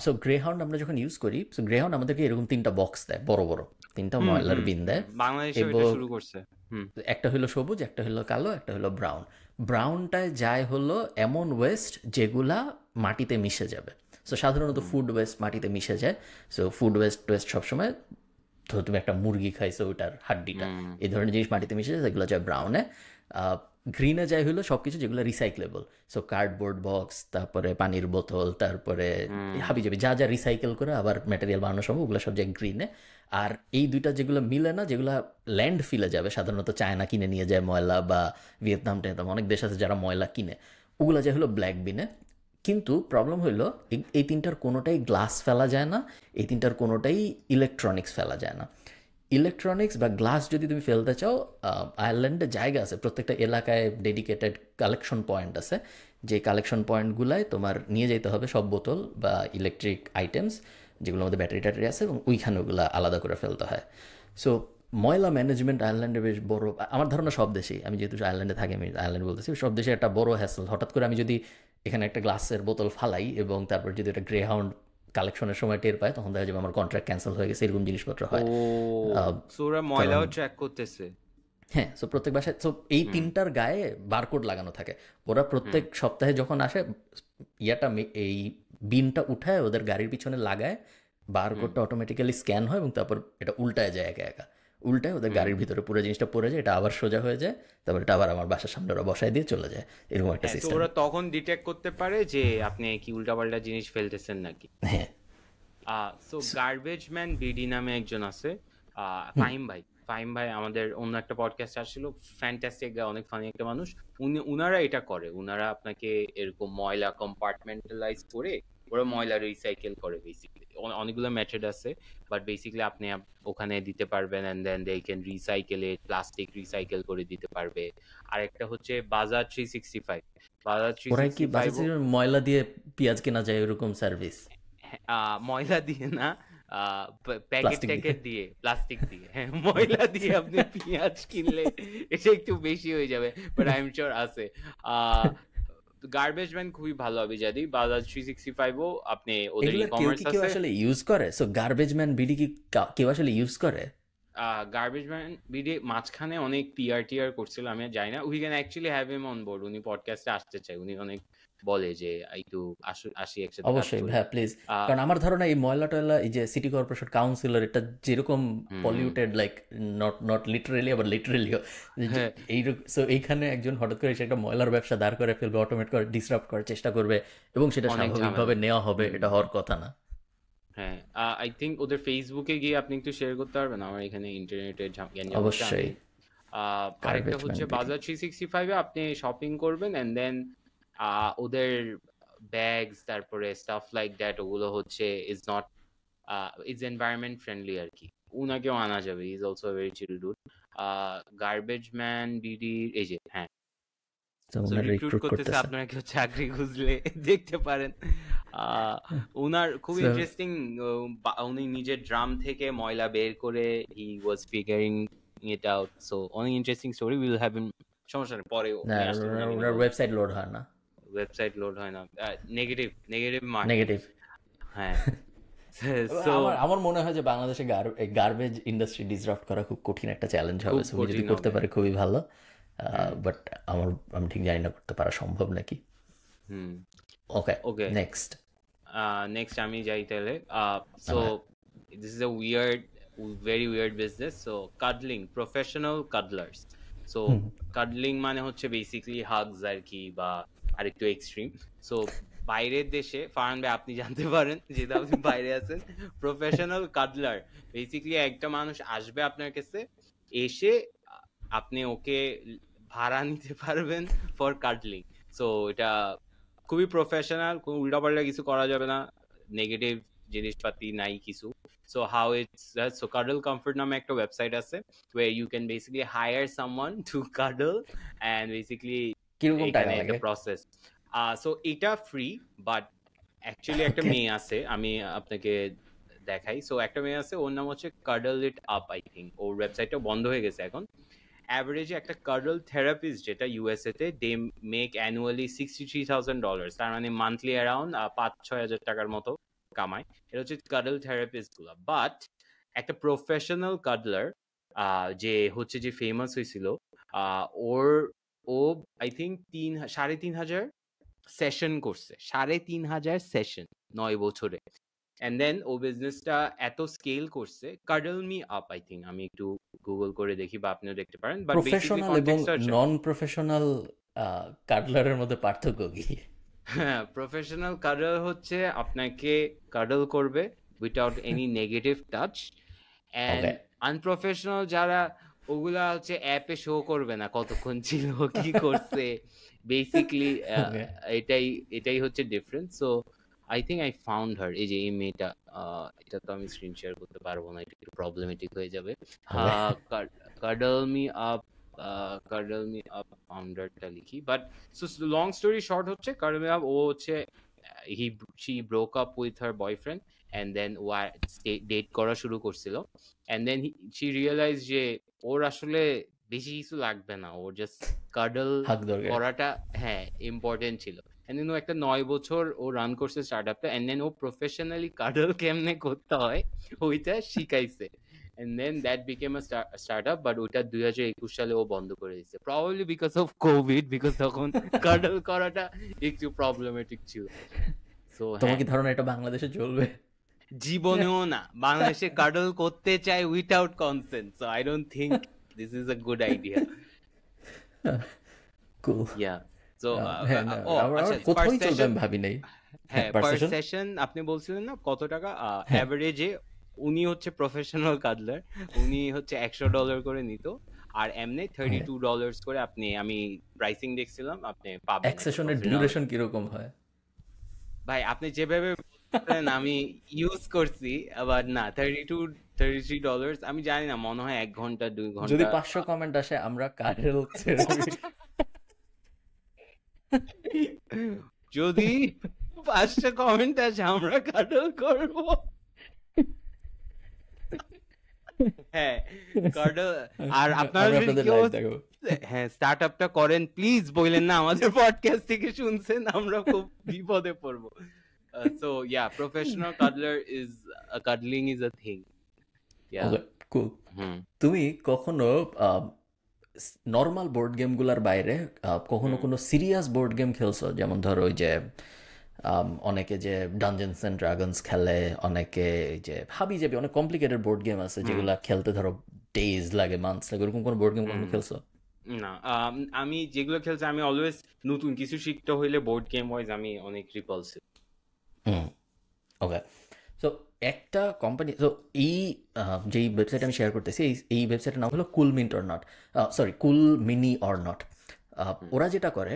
সো গ্রেহাউন্ড আমরা যখন ইউজ করি সো গ্রেহাউন্ড আমাদেরকে এরকম তিনটা বক্স দেয় বড় বড় তিনটা ময়লার বিন দেয় বাংলাদেশে শুরু করছে একটা হলো সবুজ একটা হলো কালো একটা হলো ব্রাউন ব্রাউনটায় যায় হলো এমন ওয়েস্ট যেগুলা মাটিতে মিশে যাবে সো সাধারণত ফুড ওয়েস্ট মাটিতে মিশে যায় সো ফুড ওয়েস্ট ওয়েস্ট সবসময় ধরো তুমি একটা মুরগি খাইছো ওটার হাড্ডিটা এই ধরনের জিনিস মাটিতে মিশে যায় সেগুলো যায় ব্রাউনে গ্রিনে যাই হলো সব কিছু যেগুলো রিসাইকেলেবল সো কার্ডবোর্ড বক্স তারপরে পানির বোতল তারপরে হাবি যাবি যা যা রিসাইকেল করে আবার ম্যাটেরিয়াল বানানো সম্ভব ওগুলো সব যায় গ্রিনে আর এই দুইটা যেগুলো মিলে না যেগুলো ল্যান্ড ফিলে যাবে সাধারণত চায়না কিনে নিয়ে যায় ময়লা বা ভিয়েতনাম টেতনাম অনেক দেশ আছে যারা ময়লা কিনে ওগুলো যায় হলো ব্ল্যাক বিনে কিন্তু প্রবলেম হইলো এই তিনটার কোনোটাই গ্লাস ফেলা যায় না এই তিনটার কোনোটাই ইলেকট্রনিক্স ফেলা যায় না ইলেকট্রনিক্স বা গ্লাস যদি তুমি ফেলতে চাও আয়ারল্যান্ডে জায়গা আছে প্রত্যেকটা এলাকায় ডেডিকেটেড কালেকশন পয়েন্ট আছে যে কালেকশন পয়েন্টগুলায় তোমার নিয়ে যেতে হবে সব বোতল বা ইলেকট্রিক আইটেমস যেগুলো আমাদের ব্যাটারি ট্যাটারি আছে এবং ওইখানে ওগুলো আলাদা করে ফেলতে হয় সো ময়লা ম্যানেজমেন্ট আয়ারল্যান্ডে বেশ বড় আমার ধারণা সব দেশেই আমি যেহেতু আয়ারল্যান্ডে থাকি আমি আয়ারল্যান্ড বলতেছি সব দেশে একটা বড় হ্যাসেল হঠাৎ করে আমি যদি এখানে একটা গ্লাসের বোতল ফালাই এবং তারপর যদি একটা গ্রেহাউন্ড কালেকশনের সময় টের পায় তখন দেখা যাবে আমার কন্ট্রাক্ট ক্যান্সেল হয়ে গেছে এরকম জিনিসপত্র হয় ময়লাও ট্র্যাক করতেছে হ্যাঁ সো প্রত্যেক বাসায় সো এই তিনটার গায়ে বারকোড লাগানো থাকে ওরা প্রত্যেক সপ্তাহে যখন আসে ইয়াটা এই বিনটা উঠায় ওদের গাড়ির পিছনে লাগায় বারকোডটা অটোমেটিক্যালি স্ক্যান হয় এবং তারপর এটা উল্টায় যায় একা একা উল্টায় ওদের গাড়ির ভিতরে পুরো জিনিসটা পড়ে যায় এটা আবার সোজা হয়ে যায় তারপর এটা আবার আমার বাসার সামনে ওরা বসায় দিয়ে চলে যায় এরকম একটা সিস্টেম হ্যাঁ, ওরা তখন ডিটেক্ট করতে পারে যে আপনি কি উল্টাপাল্টা জিনিস ফেলতেছেন নাকি হ্যাঁ সো গার্বেজ ম্যান বিডি নামে একজন আছে ফাইম ভাই ফাইম ভাই আমাদের অন্য একটা পডকাস্ট আসছিল ফ্যান্টাস্টিক অনেক ফানি একটা মানুষ উনি উনারা এটা করে উনারা আপনাকে এরকম ময়লা কম্পার্টমেন্টালাইজ করে ওরা ময়লা রিসাইকেল করে বেসিক্যালি অনেকগুলো মেথড আছে বাট বেসিক্যালি আপনি ওখানে দিতে পারবেন and then they can recycle a plastic recycle করে দিতে পারবে আর একটা হচ্ছে Bazaar three sixty five Bazaar three ময়লা দিয়ে পেঁয়াজ কেনা যায় এরকম সার্ভিস হ্যাঁ, ময়লা দিয়ে না প্যাকেট ট্যাকেট দিয়ে প্লাস্টিক দিয়ে হ্যাঁ ময়লা দিয়ে আপনি পেঁয়াজ কিনলে এটা একটু বেশি হয়ে যাবে বাট আই এম শিওর আছে গার্বেজ ম্যান খুবই ভালো হবে যদি বাজাজ 365 ও আপনি ওদের ই-কমার্স আছে আসলে ইউজ করে সো গার্বেজ ম্যান বিডি কি কেউ আসলে ইউজ করে গার্বেজ ম্যান বিডি মাঝখানে অনেক পিআর টিআর করছিল আমি জানি না we can actually have him on board উনি পডকাস্টে আসতে চাই উনি অনেক বলে যে একটু আসি একসাথে অবশ্যই হ্যাঁ প্লিজ কারণ আমার ধারণা এই ময়লা টয়লা এই যে সিটি কর্পোরেশন কাউন্সিলর এটা যেরকম polluted like not not literally আবার লিটারেলি এই সো এইখানে একজন হঠাৎ করে একটা ময়লার ব্যবসা দাঁড় করে ফেলবে অটোমেট করে ডিসরাপ্ট করার চেষ্টা করবে এবং সেটা স্বাভাবিকভাবে নেওয়া হবে এটা হওয়ার কথা না হ্যাঁ আই থিঙ্ক ওদের ফেসবুকে গিয়ে আপনি একটু শেয়ার করতে পারবেন আমার এখানে ইন্টারনেটের অবশ্যই আরেকটা হচ্ছে বাজার থ্রি সিক্সটি ফাইভে আপনি শপিং করবেন অ্যান্ড দেন ওদের ব্যাগস তারপরে স্টাফ লাইক দ্যাট ওগুলো হচ্ছে is not is environment friendly আর কি উনাকেও আনা যাবে is also very chill dude garbage man BD এই যে হ্যাঁ পরেও করতেছে আপনারা কেউ চাকরি খুঁজলে দেখতে পারেন ইন্টারেস্টিং উনি নিজের ড্রাম থেকে ময়লা বের করে ফিগারিং ইন্টারেস্টিং স্টোরি সমস্যা পরে ওয়েবসাইট না ওয়েবসাইট লোড হয় না নেগেটিভ নেগেটিভ মার্কেট নেগেটিভ হ্যাঁ আমার মনে হয় যে বাংলাদেশে গার্বেজ ইন্ডাস্ট্রি ডিসরাপ্ট করা খুব কঠিন একটা চ্যালেঞ্জ হবে তুমি যদি করতে পারে খুবই ভালো বাট আমার আমি ঠিক জানি না করতে পারা সম্ভব নাকি হুম ওকে ওকে নেক্সট নেক্সট আমি যাই তাহলে so this is a weird very weird business so cuddling professional cuddlers so cuddling মানে হচ্ছে বেসিক্যালি হাগস আর কি বা আর একটু এক্সট্রিম সো বাইরের দেশে ফারহান ভাই আপনি জানতে পারেন যেহেতু আপনি বাইরে আছেন প্রফেশনাল কাডলার বেসিক্যালি একটা মানুষ আসবে আপনার কাছে এসে আপনি ওকে ভাড়া নিতে পারবেন ফর কাডলিং সো এটা খুবই প্রফেশনাল কোনো উল্টাপাল্টা কিছু করা যাবে না নেগেটিভ জিনিসপাতি নাই কিছু so how it's so cuddle comfort নামে একটা ওয়েবসাইট আছে way you can basically hire someone to cuddle and basically কিরকম টাকা লাগে প্রসেস সো এটা ফ্রি বাট অ্যাকচুয়ালি একটা মেয়ে আছে আমি আপনাকে দেখাই সো একটা মেয়ে আছে ওর নাম হচ্ছে cuddle it up I think ওর ওয়েবসাইটটা বন্ধ হয়ে গেছে এখন অ্যাভারেজে একটা কার্ডল থেরাপিস্ট যেটা ইউএসএতে they make annually sixty three thousand dollars তার মানে মান্থলি অ্যারাউন্ড পাঁচ ছয় হাজার টাকার মতো কামায় এটা হচ্ছে কার্ডল থেরাপিস্টগুলো বাট একটা প্রফেশনাল কার্ডলার যে হচ্ছে যে ফেমাস হয়েছিল ওর ও আই থিঙ্ক তিন সাড়ে তিন হাজার সেশন করছে সাড়ে তিন হাজার সেশন নয় বছরে অ্যান্ড দেন ও বিজনেসটা এত স্কেল করছে cuddle me up I think আমি একটু গুগল করে দেখি বা আপনিও দেখতে পারেন প্রফেশনাল এবং নন প্রফেশনাল কার্ডলারের মধ্যে পার্থক্য কি হ্যাঁ প্রফেশনাল কার্ডল হচ্ছে আপনাকে কার্ডল করবে without any negative touch and unprofessional যারা ওগুলা হচ্ছে অ্যাপে শো করবে না কতক্ষণ ছিল কি করছে বেসিকলি এটাই এটাই হচ্ছে difference so I think I found her এই যে এই মেয়েটা এটা তো আমি স্ক্রিন শেয়ার করতে পারবো না এটা একটু প্রবলেমেটিক হয়ে যাবে cuddle me up cuddle me up ফাউন্ডারটা লিখি but so long story short হচ্ছে কাডল মি আপ ও হচ্ছে he she broke up with her boyfriend and then ওয়া ডেট করা শুরু করছিল অ্যান্ড দেন শি রিয়েলাইজ যে ওর আসলে বেশি কিছু লাগবে না ওর জাস্ট কার্ডল করাটা হ্যাঁ ইম্পর্টেন্ট ছিল অ্যান্ড দেন ও একটা নয় বছর ও রান করছে স্টার্ট আপটা অ্যান্ড দেন ও প্রফেশনালি কার্ডল কেমনে করতে হয় ওইটা শিখাইছে and then that became a startup but ওইটা দুই হাজার একুশ সালে ও বন্ধ করে দিয়েছে probably because of COVID because তখন কার্ডল করাটা একটু প্রবলেমেটিক ছিল তোমার কি হ্যাঁ। ধারণা এটা বাংলাদেশে চলবে জীবনেও না বাংলাদেশে কাডল করতে চাই without consent so I don't think this is a good idea ভাবি নাই হ্যাঁ পার হ্যাঁ, সেশন আপনি বলছিলেন না কত টাকা অ্যাভারেজে উনি হচ্ছে প্রফেশনাল কাডলার উনি হচ্ছে একশো ডলার করে নিত আর এমনি থার্টি টু ডলার্স করে আপনি আমি প্রাইসিং দেখছিলাম আপনি পাবেন এক সেশনের ডিউরেশন কিরকম হয় ভাই আপনি যেভাবে আমি ইউজ করছি আবার না thirty two thirty three dollar আমি জানি না মনে হয় এক ঘন্টা দুই ঘন্টা যদি পাঁচশো কমেন্ট আসে আমরা কারেল যদি পাঁচশো কমেন্ট আসে আমরা কারেল করবো হ্যাঁ আর আচ্ছা, আপনারা হ্যাঁ, করেন প্লিজ বললেন না আমাদের পডকাস্ট থেকে শুনছেন আমরা খুব বিপদে পড়বো so yeah professional cuddler is cuddling is a thing cool তুমি কখনো নর্মাল বোর্ড গেম গুলার বাইরে uh, কখনো hmm. কোনো সিরিয়াস বোর্ড গেম খেলছো যেমন ধরো ওই যে Um, অনেকে যে ডানজেন্স অ্যান্ড ড্রাগনস খেলে অনেকে যে ভাবি যাবে অনেক কমপ্লিকেটেড বোর্ড গেম আছে যেগুলো খেলতে ধরো ডেজ লাগে মান্থস লাগে ওরকম কোনো বোর্ড গেম কোনো খেলছো না um, আমি যেগুলো খেলছি আমি অলওয়েজ নতুন কিছু শিখতে হইলে বোর্ড গেম ওয়াইজ আমি অনেক রিপলসিভ হুম ওকে সো একটা কোম্পানি তো এই যেই ওয়েবসাইট আমি শেয়ার করতেছি এই এই ওয়েবসাইটের নাম হলো cool mint or not sorry cool mini or not ওরা যেটা করে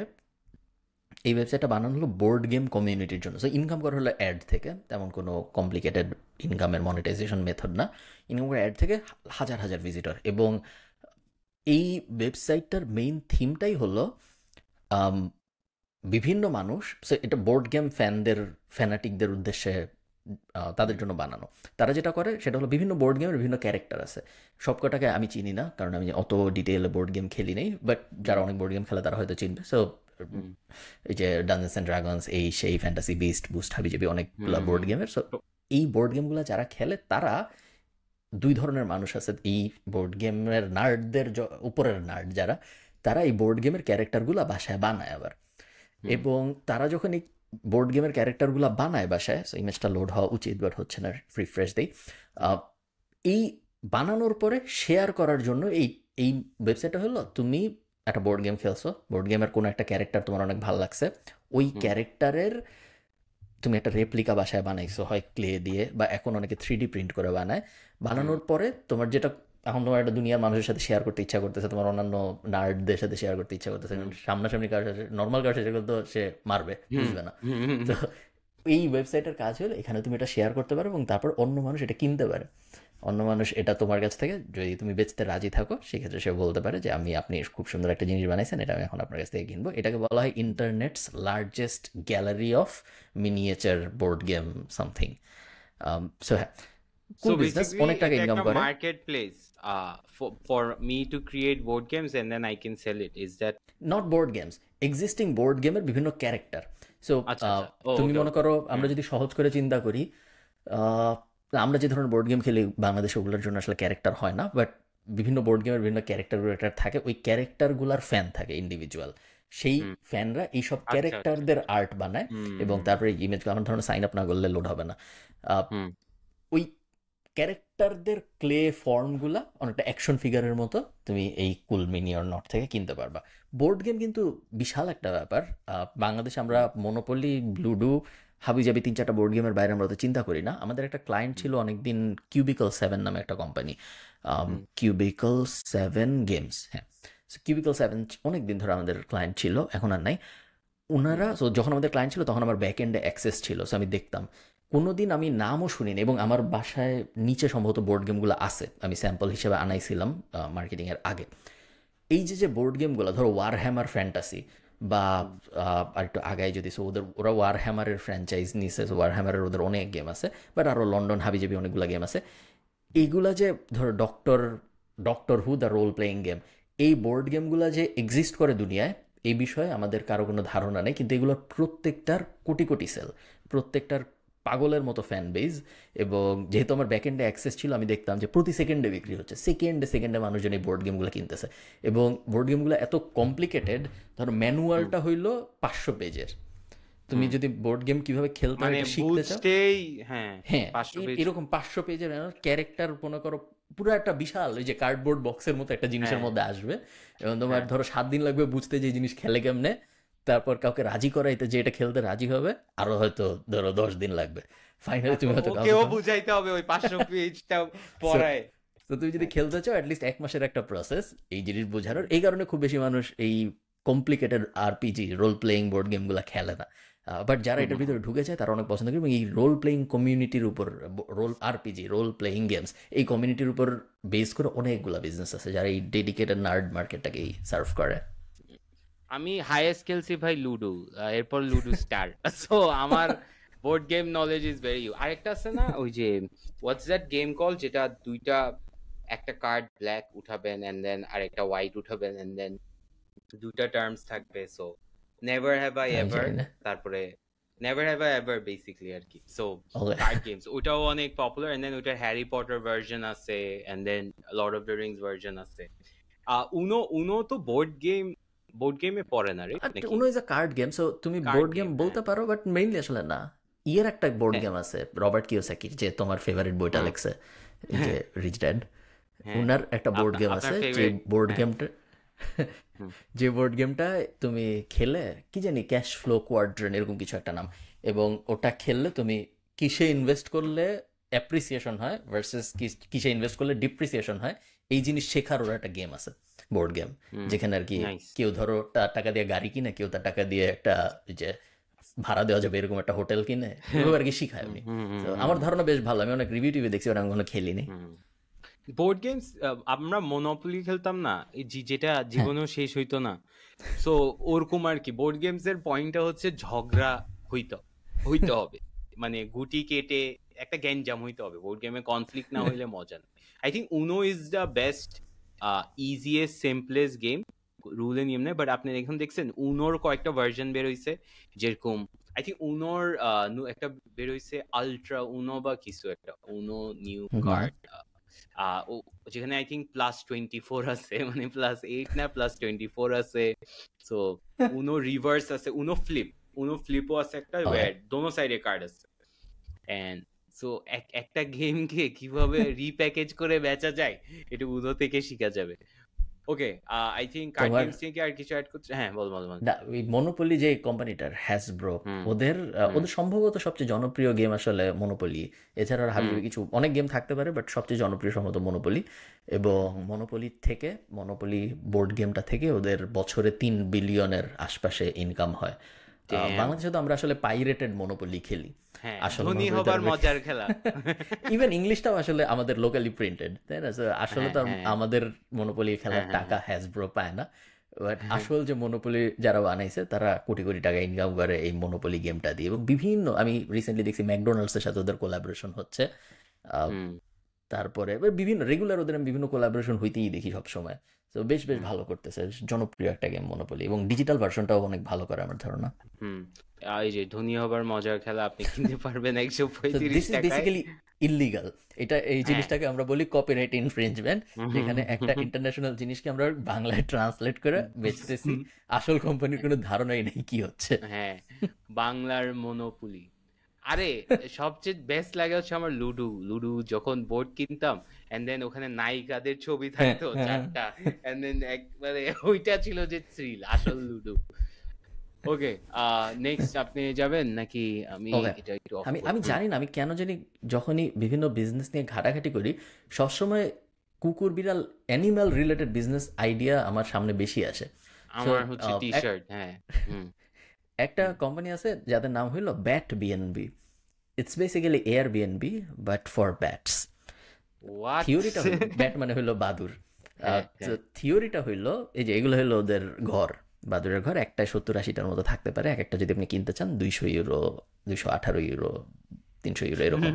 এই ওয়েবসাইটটা বানানো হলো বোর্ড গেম কমিউনিটির জন্য সো ইনকাম করা হলো অ্যাড থেকে তেমন কোনো কমপ্লিকেটেড ইনকামের মনিটাইজেশন মেথড না ইনকাম করা অ্যাড থেকে হাজার হাজার ভিজিটর এবং এই ওয়েবসাইটটার মেইন থিমটাই হলো বিভিন্ন মানুষ সো এটা বোর্ড গেম ফ্যানদের ফ্যানাটিকদের উদ্দেশ্যে তাদের জন্য বানানো তারা যেটা করে সেটা হলো বিভিন্ন বোর্ড গেমের বিভিন্ন ক্যারেক্টার আছে সবকটাকে আমি চিনি না কারণ আমি অত ডিটেলে বোর্ড গেম খেলি নেই বাট যারা অনেক বোর্ড গেম খেলে তারা হয়তো চিনবে সো এই যে ডানজেন্স অ্যান্ড ড্রাগনস এই সেই ফ্যান্টাসি বিস্ট বুস্ট হাবি যাবি অনেকগুলো বোর্ড গেমের সো এই বোর্ড গেমগুলো যারা খেলে তারা দুই ধরনের মানুষ আছে এই বোর্ড গেমের নার্ডদের উপরের নার্ড যারা তারা এই বোর্ড গেমের ক্যারেক্টারগুলো বাসায় বানায় আবার এবং তারা যখন এই বোর্ড গেমের ক্যারেক্টারগুলো বানায় বাসায় সো ইমেজটা লোড হওয়া উচিত বাট হচ্ছে না রিফ্রেশ দিই এই বানানোর পরে শেয়ার করার জন্য এই এই ওয়েবসাইটটা হলো তুমি একটা বোর্ড গেম খেলছো বোর্ড গেমের কোনো একটা ক্যারেক্টার তোমার অনেক ভালো লাগছে ওই ক্যারেক্টারের তুমি একটা রেপ্লিকা বাসায় বানাইছো হয় ক্লে দিয়ে বা এখন অনেকে থ্রি প্রিন্ট করে বানায় বানানোর পরে তোমার যেটা এখন তোমার একটা দুনিয়ার মানুষের সাথে শেয়ার করতে ইচ্ছা করতেছে তোমার অন্যান্য নার্ডদের সাথে শেয়ার করতে ইচ্ছা করতেছে সামনাসামনি কার সাথে নর্মাল কার সাথে তো সে মারবে বুঝবে না তো এই ওয়েবসাইটের কাজ হলো এখানে তুমি এটা শেয়ার করতে পারো এবং তারপর অন্য মানুষ এটা কিনতে পারে অন্য মানুষ এটা তোমার কাছ থেকে যদি তুমি বেচতে রাজি থাকো সেক্ষেত্রে সে বলতে পারে যে আমি আপনি খুব সুন্দর একটা জিনিস বানাইছেন এটা আমি এখন আপনার কাছ থেকে কিনবো এটাকে বলা হয় internet's largest gallery of miniature board game something so হ্যাঁ cool so business অনেক টাকা ইনকাম করে marketplace uh, for, for me to create board games and then I can sell it is বিভিন্ন ক্যারেক্টার আচ্ছা, আচ্ছা। সো oh, তুমি মনে করো আমরা যদি সহজ করে চিন্তা করি আমরা যে ধরনের বোর্ড গেম খেলি বাংলাদেশে ওগুলোর জন্য আসলে ক্যারেক্টার হয় না বাট বিভিন্ন বোর্ড গেমের বিভিন্ন ক্যারেক্টার থাকে ওই ক্যারেক্টারগুলোর ফ্যান থাকে ইন্ডিভিজুয়াল সেই ফ্যানরা এইসব ক্যারেক্টারদের আচ্ছা, আচ্ছা। আর্ট বানায় এবং তারপরে ইমেজ আমার ধরনের সাইন আপ না করলে লোড হবে না ওই ক্যারেক্টারদের ক্লে ফর্মগুলা অনেকটা অ্যাকশন ফিগারের মতো তুমি এই কুল মিনিয়র নট থেকে কিনতে পারবা বোর্ড গেম কিন্তু বিশাল একটা ব্যাপার বাংলাদেশে আমরা মনোপলি লুডো হাবি যাবি তিন চারটা বোর্ড গেমের বাইরে আমরা তো চিন্তা করি না আমাদের একটা ক্লায়েন্ট ছিল অনেকদিন কিউবিকল সেভেন নামে একটা কোম্পানি কিউবিকল সেভেন গেমস হ্যাঁ কিউবিকল সেভেন অনেক দিন ধরে আমাদের ক্লায়েন্ট ছিল এখন আর নাই ওনারা সো যখন আমাদের ক্লায়েন্ট ছিল তখন আমার ব্যাক এন্ডে অ্যাক্সেস ছিল সো আমি দেখতাম কোনো দিন আমি নামও শুনিনি এবং আমার বাসায় নিচে সম্ভবত বোর্ড গেমগুলো আছে আমি স্যাম্পল হিসেবে আনাইছিলাম মার্কেটিংয়ের আগে এই যে যে বোর্ড গেমগুলো ধরো ওয়ার হ্যামার ফ্যান্টাসি বা আর একটু আগায় যদি সো ওদের ওরা ওয়ার হ্যামারের ফ্র্যাঞ্চাইজ নিছে সো ওয়ার হ্যামারের ওদের অনেক গেম আছে বাট আরও লন্ডন হাবিজাবি অনেকগুলো গেম আছে এইগুলা যে ধরো doctor doctor who the role playing game এই বোর্ড গেমগুলো যে এক্সিস্ট করে দুনিয়ায় এই বিষয়ে আমাদের কারো কোনো ধারণা নেই কিন্তু এগুলোর প্রত্যেকটার কোটি কোটি সেল প্রত্যেকটার পাগলের মতো ফ্যান বেজ এবং যেহেতু আমার ব্যাকেন্ডে অ্যাক্সেস ছিল আমি দেখতাম যে প্রতি সেকেন্ডে বিক্রি হচ্ছে সেকেন্ডে সেকেন্ডে মানুষজন এই বোর্ড গেমগুলো কিনতেছে এবং বোর্ড গেমগুলো এত কমপ্লিকেটেড ধরো ম্যানুয়ালটা হইলো পাঁচশো পেজের তুমি যদি বোর্ড গেম কিভাবে খেলতে হয় মানে শিখতে চাও হ্যাঁ হ্যাঁ এরকম পাঁচশো পেজের ক্যারেক্টার মনে করো পুরো একটা বিশাল ওই যে কার্ডবোর্ড বক্সের মতো একটা জিনিসের হ্যাঁ। মধ্যে আসবে এবং তোমার হ্যাঁ। ধরো সাত দিন লাগবে বুঝতে যে জিনিস খেলে কেমনে তারপর কাউকে রাজি করাইতে যে এটা খেলতে রাজি হবে আরো হয়তো ধরো দশ দিন লাগবে ফাইনালি তুমি হয়তো কেউ বুঝাইতে হবে ওই পাঁচশো পেজটা পড়ায় তো তুমি যদি খেলতে চাও অ্যাটলিস্ট এক মাসের একটা প্রসেস এই জিনিস বোঝানোর এই কারণে খুব বেশি মানুষ এই complicated RPG role playing board গেমগুলো খেলে না বাট যারা এটার ভিতরে ঢুকে যায় তারা অনেক পছন্দ করে এবং এই রোল প্লেয়িং কমিউনিটির উপর role RPG role playing games এই কমিউনিটির উপর বেস করে অনেকগুলো বিজনেস আছে যারা এই ডেডিকেটেড নার্ড মার্কেটটাকেই সার্ভ করে আমি হাইয়েস্ট খেলছি ভাই লুডো এরপর লুডো স্টার সো আমার board game knowledge is very আরেকটা আছে না ওই যে হোয়াটস দ্যাট গেম কল যেটা দুইটা একটা কার্ড ব্ল্যাক উঠাবেন অ্যান্ড দেন আরেকটা হোয়াইট উঠাবেন অ্যান্ড দেন দুটা টার্মস থাকবে so never have I ever তারপরে never have I ever basically আর কি সো কার্ড গেমস ওটাও অনেক পপুলার এন্ড দেন ওইটা হ্যারি পটার ভার্জন আছে and then lord of the rings version আছে উনো উনো তো বোর্ড গেম বোর্ড গেমে পড়ে না রে Uno is a card game so তুমি বোর্ড গেম বলতে হ্যাঁ। পারো বাট মেইনলি আসলে না ইয়ের একটা বোর্ড হ্যাঁ। গেম আছে রবার্ট কিওসাকি যে তোমার ফেভারিট বইটা লেখছে হ্যাঁ। যে রিচ ড্যাড উনার একটা বোর্ড গেম আছে যে বোর্ড গেমটা যে বোর্ড গেমটা তুমি খেলে কি জানি ক্যাশ ফ্লো কোয়াড্রেন এরকম কিছু একটা নাম এবং ওটা খেললে তুমি কিসে ইনভেস্ট করলে অ্যাপ্রিসিয়েশন হয় ভার্সেস কিসে ইনভেস্ট করলে ডিপ্রিসিয়েশন হয় এই জিনিস শেখার ওরা একটা গেম আছে বোর্ড গেম যেখানে আর কি কেউ ধরো টাকা দিয়ে গাড়ি কিনে কেউ তার টাকা দিয়ে একটা যে ভাড়া দেওয়া যাবে এরকম একটা হোটেল কিনে এগুলো আর কি শিখায় উনি আমার ধারণা বেশ ভালো আমি অনেক রিভিউ টিভি দেখছি আমি কোনো খেলিনি বোর্ড গেমস আমরা মনোপলি খেলতাম না যেটা হ্যাঁ। জীবনেও শেষ হইতো না সো ওরকম আর কি বোর্ড গেমস এর পয়েন্টটা হচ্ছে ঝগড়া হইতো হইতে হবে মানে গুটি কেটে একটা গ্যাঞ্জাম হইতে হবে বোর্ড গেমে কনফ্লিক্ট না হইলে মজা নাই I think Uno is the best easiest simplest game রুলে নিয়ম নেই বাট আপনি এখন দেখছেন উনোর কয়েকটা ভার্জন বের হয়েছে যেরকম আই থিঙ্ক উনোর একটা বের হয়েছে আলট্রা উনো বা কিছু একটা উনো নিউ কার্ড যেখানে I think plus twenty four আছে মানে প্লাস এইট না প্লাস টোয়েন্টি ফোর আছে সো উনো রিভার্স আছে উনো ফ্লিপ উনো ফ্লিপও আছে একটা দোনো সাইডে কার্ড আছে অ্যান্ড সো একটা গেমকে কিভাবে রিপ্যাকেজ করে বেচা যায় এটা উদো থেকে শেখা যাবে okay I think card games থেকে আর কিছু অ্যাড করতে হ্যাঁ বল বল বল না মনোপলি যে কোম্পানিটার হ্যাসব্রো ওদের ওদের সম্ভবত সবচেয়ে জনপ্রিয় গেম আসলে মনোপলি এছাড়া আর কিছু অনেক গেম থাকতে পারে বাট সবচেয়ে জনপ্রিয় সম্ভবত মনোপলি এবং মনোপলি থেকে মনোপলি বোর্ড গেমটা থেকে ওদের বছরে তিন বিলিয়নের আশপাশে ইনকাম হয় বাংলাদেশে তো আমরা আসলে পাইরেটেড মনোপলি খেলি হ্যাঁ, আসলে ধনী হবার মজার খেলা ইভেন ইংলিশটাও আসলে আমাদের লোকালি প্রিন্টেড তাই না আসলে হ্যাঁ, তো হ্যাঁ। আমাদের মনোপলি খেলার টাকা হ্যাজব্রো পায় না বাট আসল যে মনোপলি যারা বানাইছে তারা কোটি কোটি টাকা ইনকাম করে এই মনোপলি গেমটা দিয়ে এবং বিভিন্ন আমি রিসেন্টলি দেখছি ম্যাকডোনাল্ডস এর সাথে ওদের কোলাবরেশন হচ্ছে তারপরে বিভিন্ন রেগুলার ওদের আমি বিভিন্ন কোলাবরেশন হইতেই দেখি সবসময় তো বেশ বেশ ভালো করতেছে জনপ্রিয় একটা গেম মনোপলি এবং ডিজিটাল ভার্সনটাও অনেক ভালো করে আমার ধারণা হুম এই যে ধনী হবার মজার খেলা আপনি কিনতে পারবেন একশো টাকায় বেসিক্যালি এটা এই হ্যাঁ। জিনিসটাকে আমরা বলি কপিরাইট ইনফ্রিঞ্জমেন্ট যেখানে একটা ইন্টারন্যাশনাল জিনিসকে আমরা বাংলায় ট্রান্সলেট করে বেচতেছি আসল কোম্পানির কোনো ধারণাই নেই কি হচ্ছে হ্যাঁ বাংলার মনোপলি আরে সবচেয়ে বেস্ট লাগে হচ্ছে আমার লুডু লুডু যখন বোর্ড কিনতাম এন্ড দেন ওখানে নায়িকাদের ছবি হ্যাঁ, থাকতো হ্যাঁ। চারটা এন্ড দেন একবারে ওইটা ছিল যে থ্রিল আসল লুডু ওকে নেক্সট আপনি যাবেন নাকি আমি এটা একটু আমি আমি জানি না আমি কেন জানি যখনই বিভিন্ন বিজনেস নিয়ে ঘাটাঘাটি করি সবসময় কুকুর বিড়াল অ্যানিমাল রিলেটেড বিজনেস আইডিয়া আমার সামনে বেশি আসে আমার হচ্ছে টি শার্ট হ্যাঁ একটা কোম্পানি আছে যাদের নাম হইল bat BnB it's basically Airbnb but for bats থিওরিটা ব্যাট মানে হইলো বাদুর থিওরিটা হ্যাঁ, হ্যাঁ। হইলো এই যে এগুলো হইলো ওদের ঘর বাদুরের ঘর একটা সত্তর আশিটার মতো থাকতে পারে এক একটা যদি আপনি কিনতে চান দুইশো ইউরো দুইশো আঠারো ইউরো তিনশো ইউরো এরকম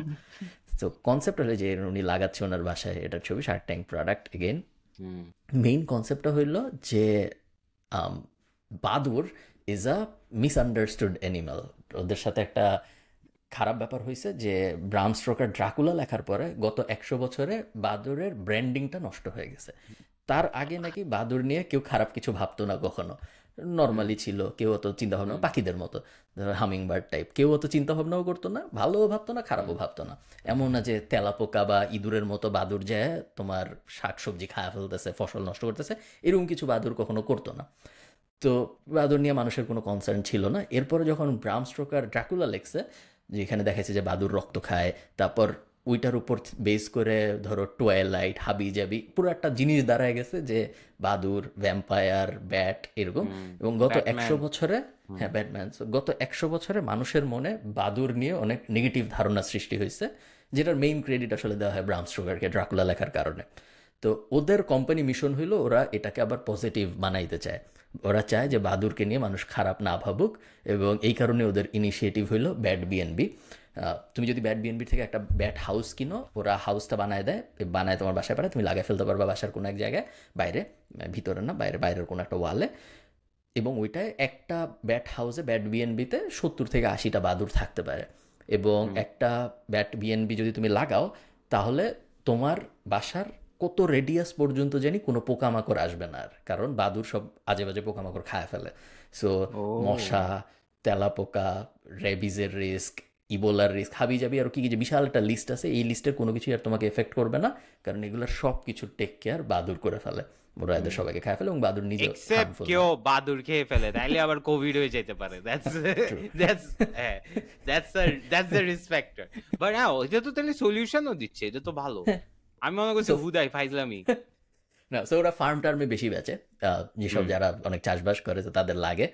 তো কনসেপ্ট হলো যে উনি লাগাচ্ছে ওনার বাসায় এটার ছবি Shark Tank product again main কনসেপ্টটা হইল যে বাদুর ইজ আ মিসআন্ডারস্টুড অ্যানিমাল ওদের সাথে একটা খারাপ ব্যাপার হয়েছে যে ব্রাম স্ট্রোকার ড্রাকুলা লেখার পরে গত একশো বছরে বাদুরের ব্র্যান্ডিংটা নষ্ট হয়ে গেছে তার আগে নাকি বাদুর নিয়ে কেউ খারাপ কিছু ভাবতো না কখনো নর্মালি ছিল কেউ অত চিন্তাভাবনা পাখিদের মতো হামিং বার্ড টাইপ কেউ অত চিন্তাভাবনাও করতো না ভালোও ভাবতো না খারাপও ভাবতো না এমন না যে তেলাপোকা বা ইঁদুরের মতো বাদুর যে তোমার শাক সবজি খাওয়া ফেলতেছে ফসল নষ্ট করতেছে এরকম কিছু বাদুর কখনো করতো না তো বাদুর নিয়ে মানুষের কোনো কনসার্ন ছিল না এরপরে যখন ব্রাম স্ট্রোকার ড্রাকুলা লেখছে যেখানে দেখাচ্ছে যে বাদুর রক্ত খায় তারপর ওইটার উপর বেস করে ধরো টোয়েলাইট হাবি জাবি পুরো একটা জিনিস দাঁড়ায় গেছে যে বাদুর ভ্যাম্পায়ার ব্যাট এরকম এবং গত একশো বছরে হ্যাঁ ব্যাটম্যান গত একশো বছরে মানুষের মনে বাদুর নিয়ে অনেক নেগেটিভ ধারণা সৃষ্টি হয়েছে যেটার মেইন ক্রেডিট আসলে দেওয়া হয় ব্রাম স্ট্রোকারকে ড্রাকুলা লেখার কারণে তো ওদের কোম্পানি মিশন হইলো ওরা এটাকে আবার পজিটিভ বানাইতে চায় ওরা চায় যে বাদুরকে নিয়ে মানুষ খারাপ না ভাবুক এবং এই কারণে ওদের ইনিশিয়েটিভ হলো ব্যাড বিএনবি তুমি যদি ব্যাট বিএনবি থেকে একটা ব্যাট হাউস কিনো ওরা হাউসটা বানায় দেয় বানায় তোমার বাসায় পারে তুমি লাগায় ফেলতে পারবে বাসার কোনো এক জায়গায় বাইরে ভিতরে না বাইরে বাইরের কোনো একটা ওয়ালে এবং ওইটায় একটা ব্যাট হাউসে ব্যাট বিএনবিতে সত্তর থেকে আশিটা বাদুর থাকতে পারে এবং একটা ব্যাট বিএনবি যদি তুমি লাগাও তাহলে তোমার বাসার কত রেডিয়াস পর্যন্ত জানি কোনো পোকামাকড় আসবে না আর কারণ বাদুর সব আজে বাজে পোকামাকড় খায় ফেলে সো মশা তেলাপোকা রেবিজের রিস্ক ইবোলার রিস্ক হাবি যাবি আর কি যে বিশাল একটা লিস্ট আছে এই লিস্টের কোনো কিছুই আর তোমাকে এফেক্ট করবে না কারণ এগুলোর সব কিছু টেক কেয়ার বাদুর করে ফেলে ওরা সবাইকে খায় ফেলে এবং বাদুর নিজে কেউ বাদুর খেয়ে ফেলে তাইলে আবার কোভিড হয়ে যেতে পারে that's that's that's that's the risk factor but হ্যাঁ এটা হ্যাঁ, তো তাহলে সলিউশনও দিচ্ছে এটা তো ভালো হ্যাঁ। আমি মনে করছি হুদাই ফাইজলামি না সো ওরা ফার্ম টার্মে বেশি বেচে যেসব যারা অনেক চাষবাস করে তো তাদের লাগে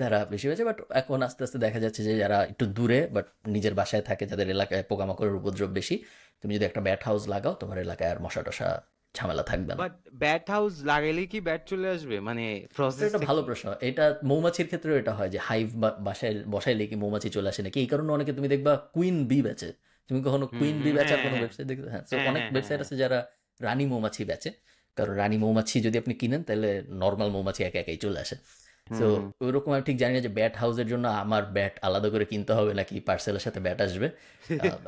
তারা বেশি বেঁচে বাট এখন আস্তে আস্তে দেখা যাচ্ছে যে যারা একটু দূরে বাট নিজের বাসায় থাকে যাদের এলাকায় পোকামাকড়ের উপদ্রব বেশি তুমি যদি একটা ব্যাট হাউস লাগাও তোমার এলাকায় আর মশা টশা ঝামেলা থাকবে না বাট ব্যাট হাউস লাগাইলে কি ব্যাট চলে আসবে মানে প্রসেস এটা ভালো প্রশ্ন এটা মৌমাছির ক্ষেত্রেও এটা হয় যে হাইভ বাসায় বসাইলে কি মৌমাছি চলে আসে নাকি এই কারণে অনেকে তুমি দেখবা কুইন বি বেচে তুমি কখনো কুইন বি বেচার হ্যাঁ, কোনো ওয়েবসাইট হ্যাঁ, দেখছো হ্যাঁ, হ্যাঁ অনেক ওয়েবসাইট আছে যারা রানী মৌমাছি বেচে কারণ রানী মৌমাছি যদি আপনি কিনেন তাহলে নর্মাল মৌমাছি একা একাই চলে আসে তো ওইরকম আমি ঠিক জানি না যে ব্যাট হাউসের জন্য আমার ব্যাট আলাদা করে কিনতে হবে নাকি পার্সেলের সাথে ব্যাট আসবে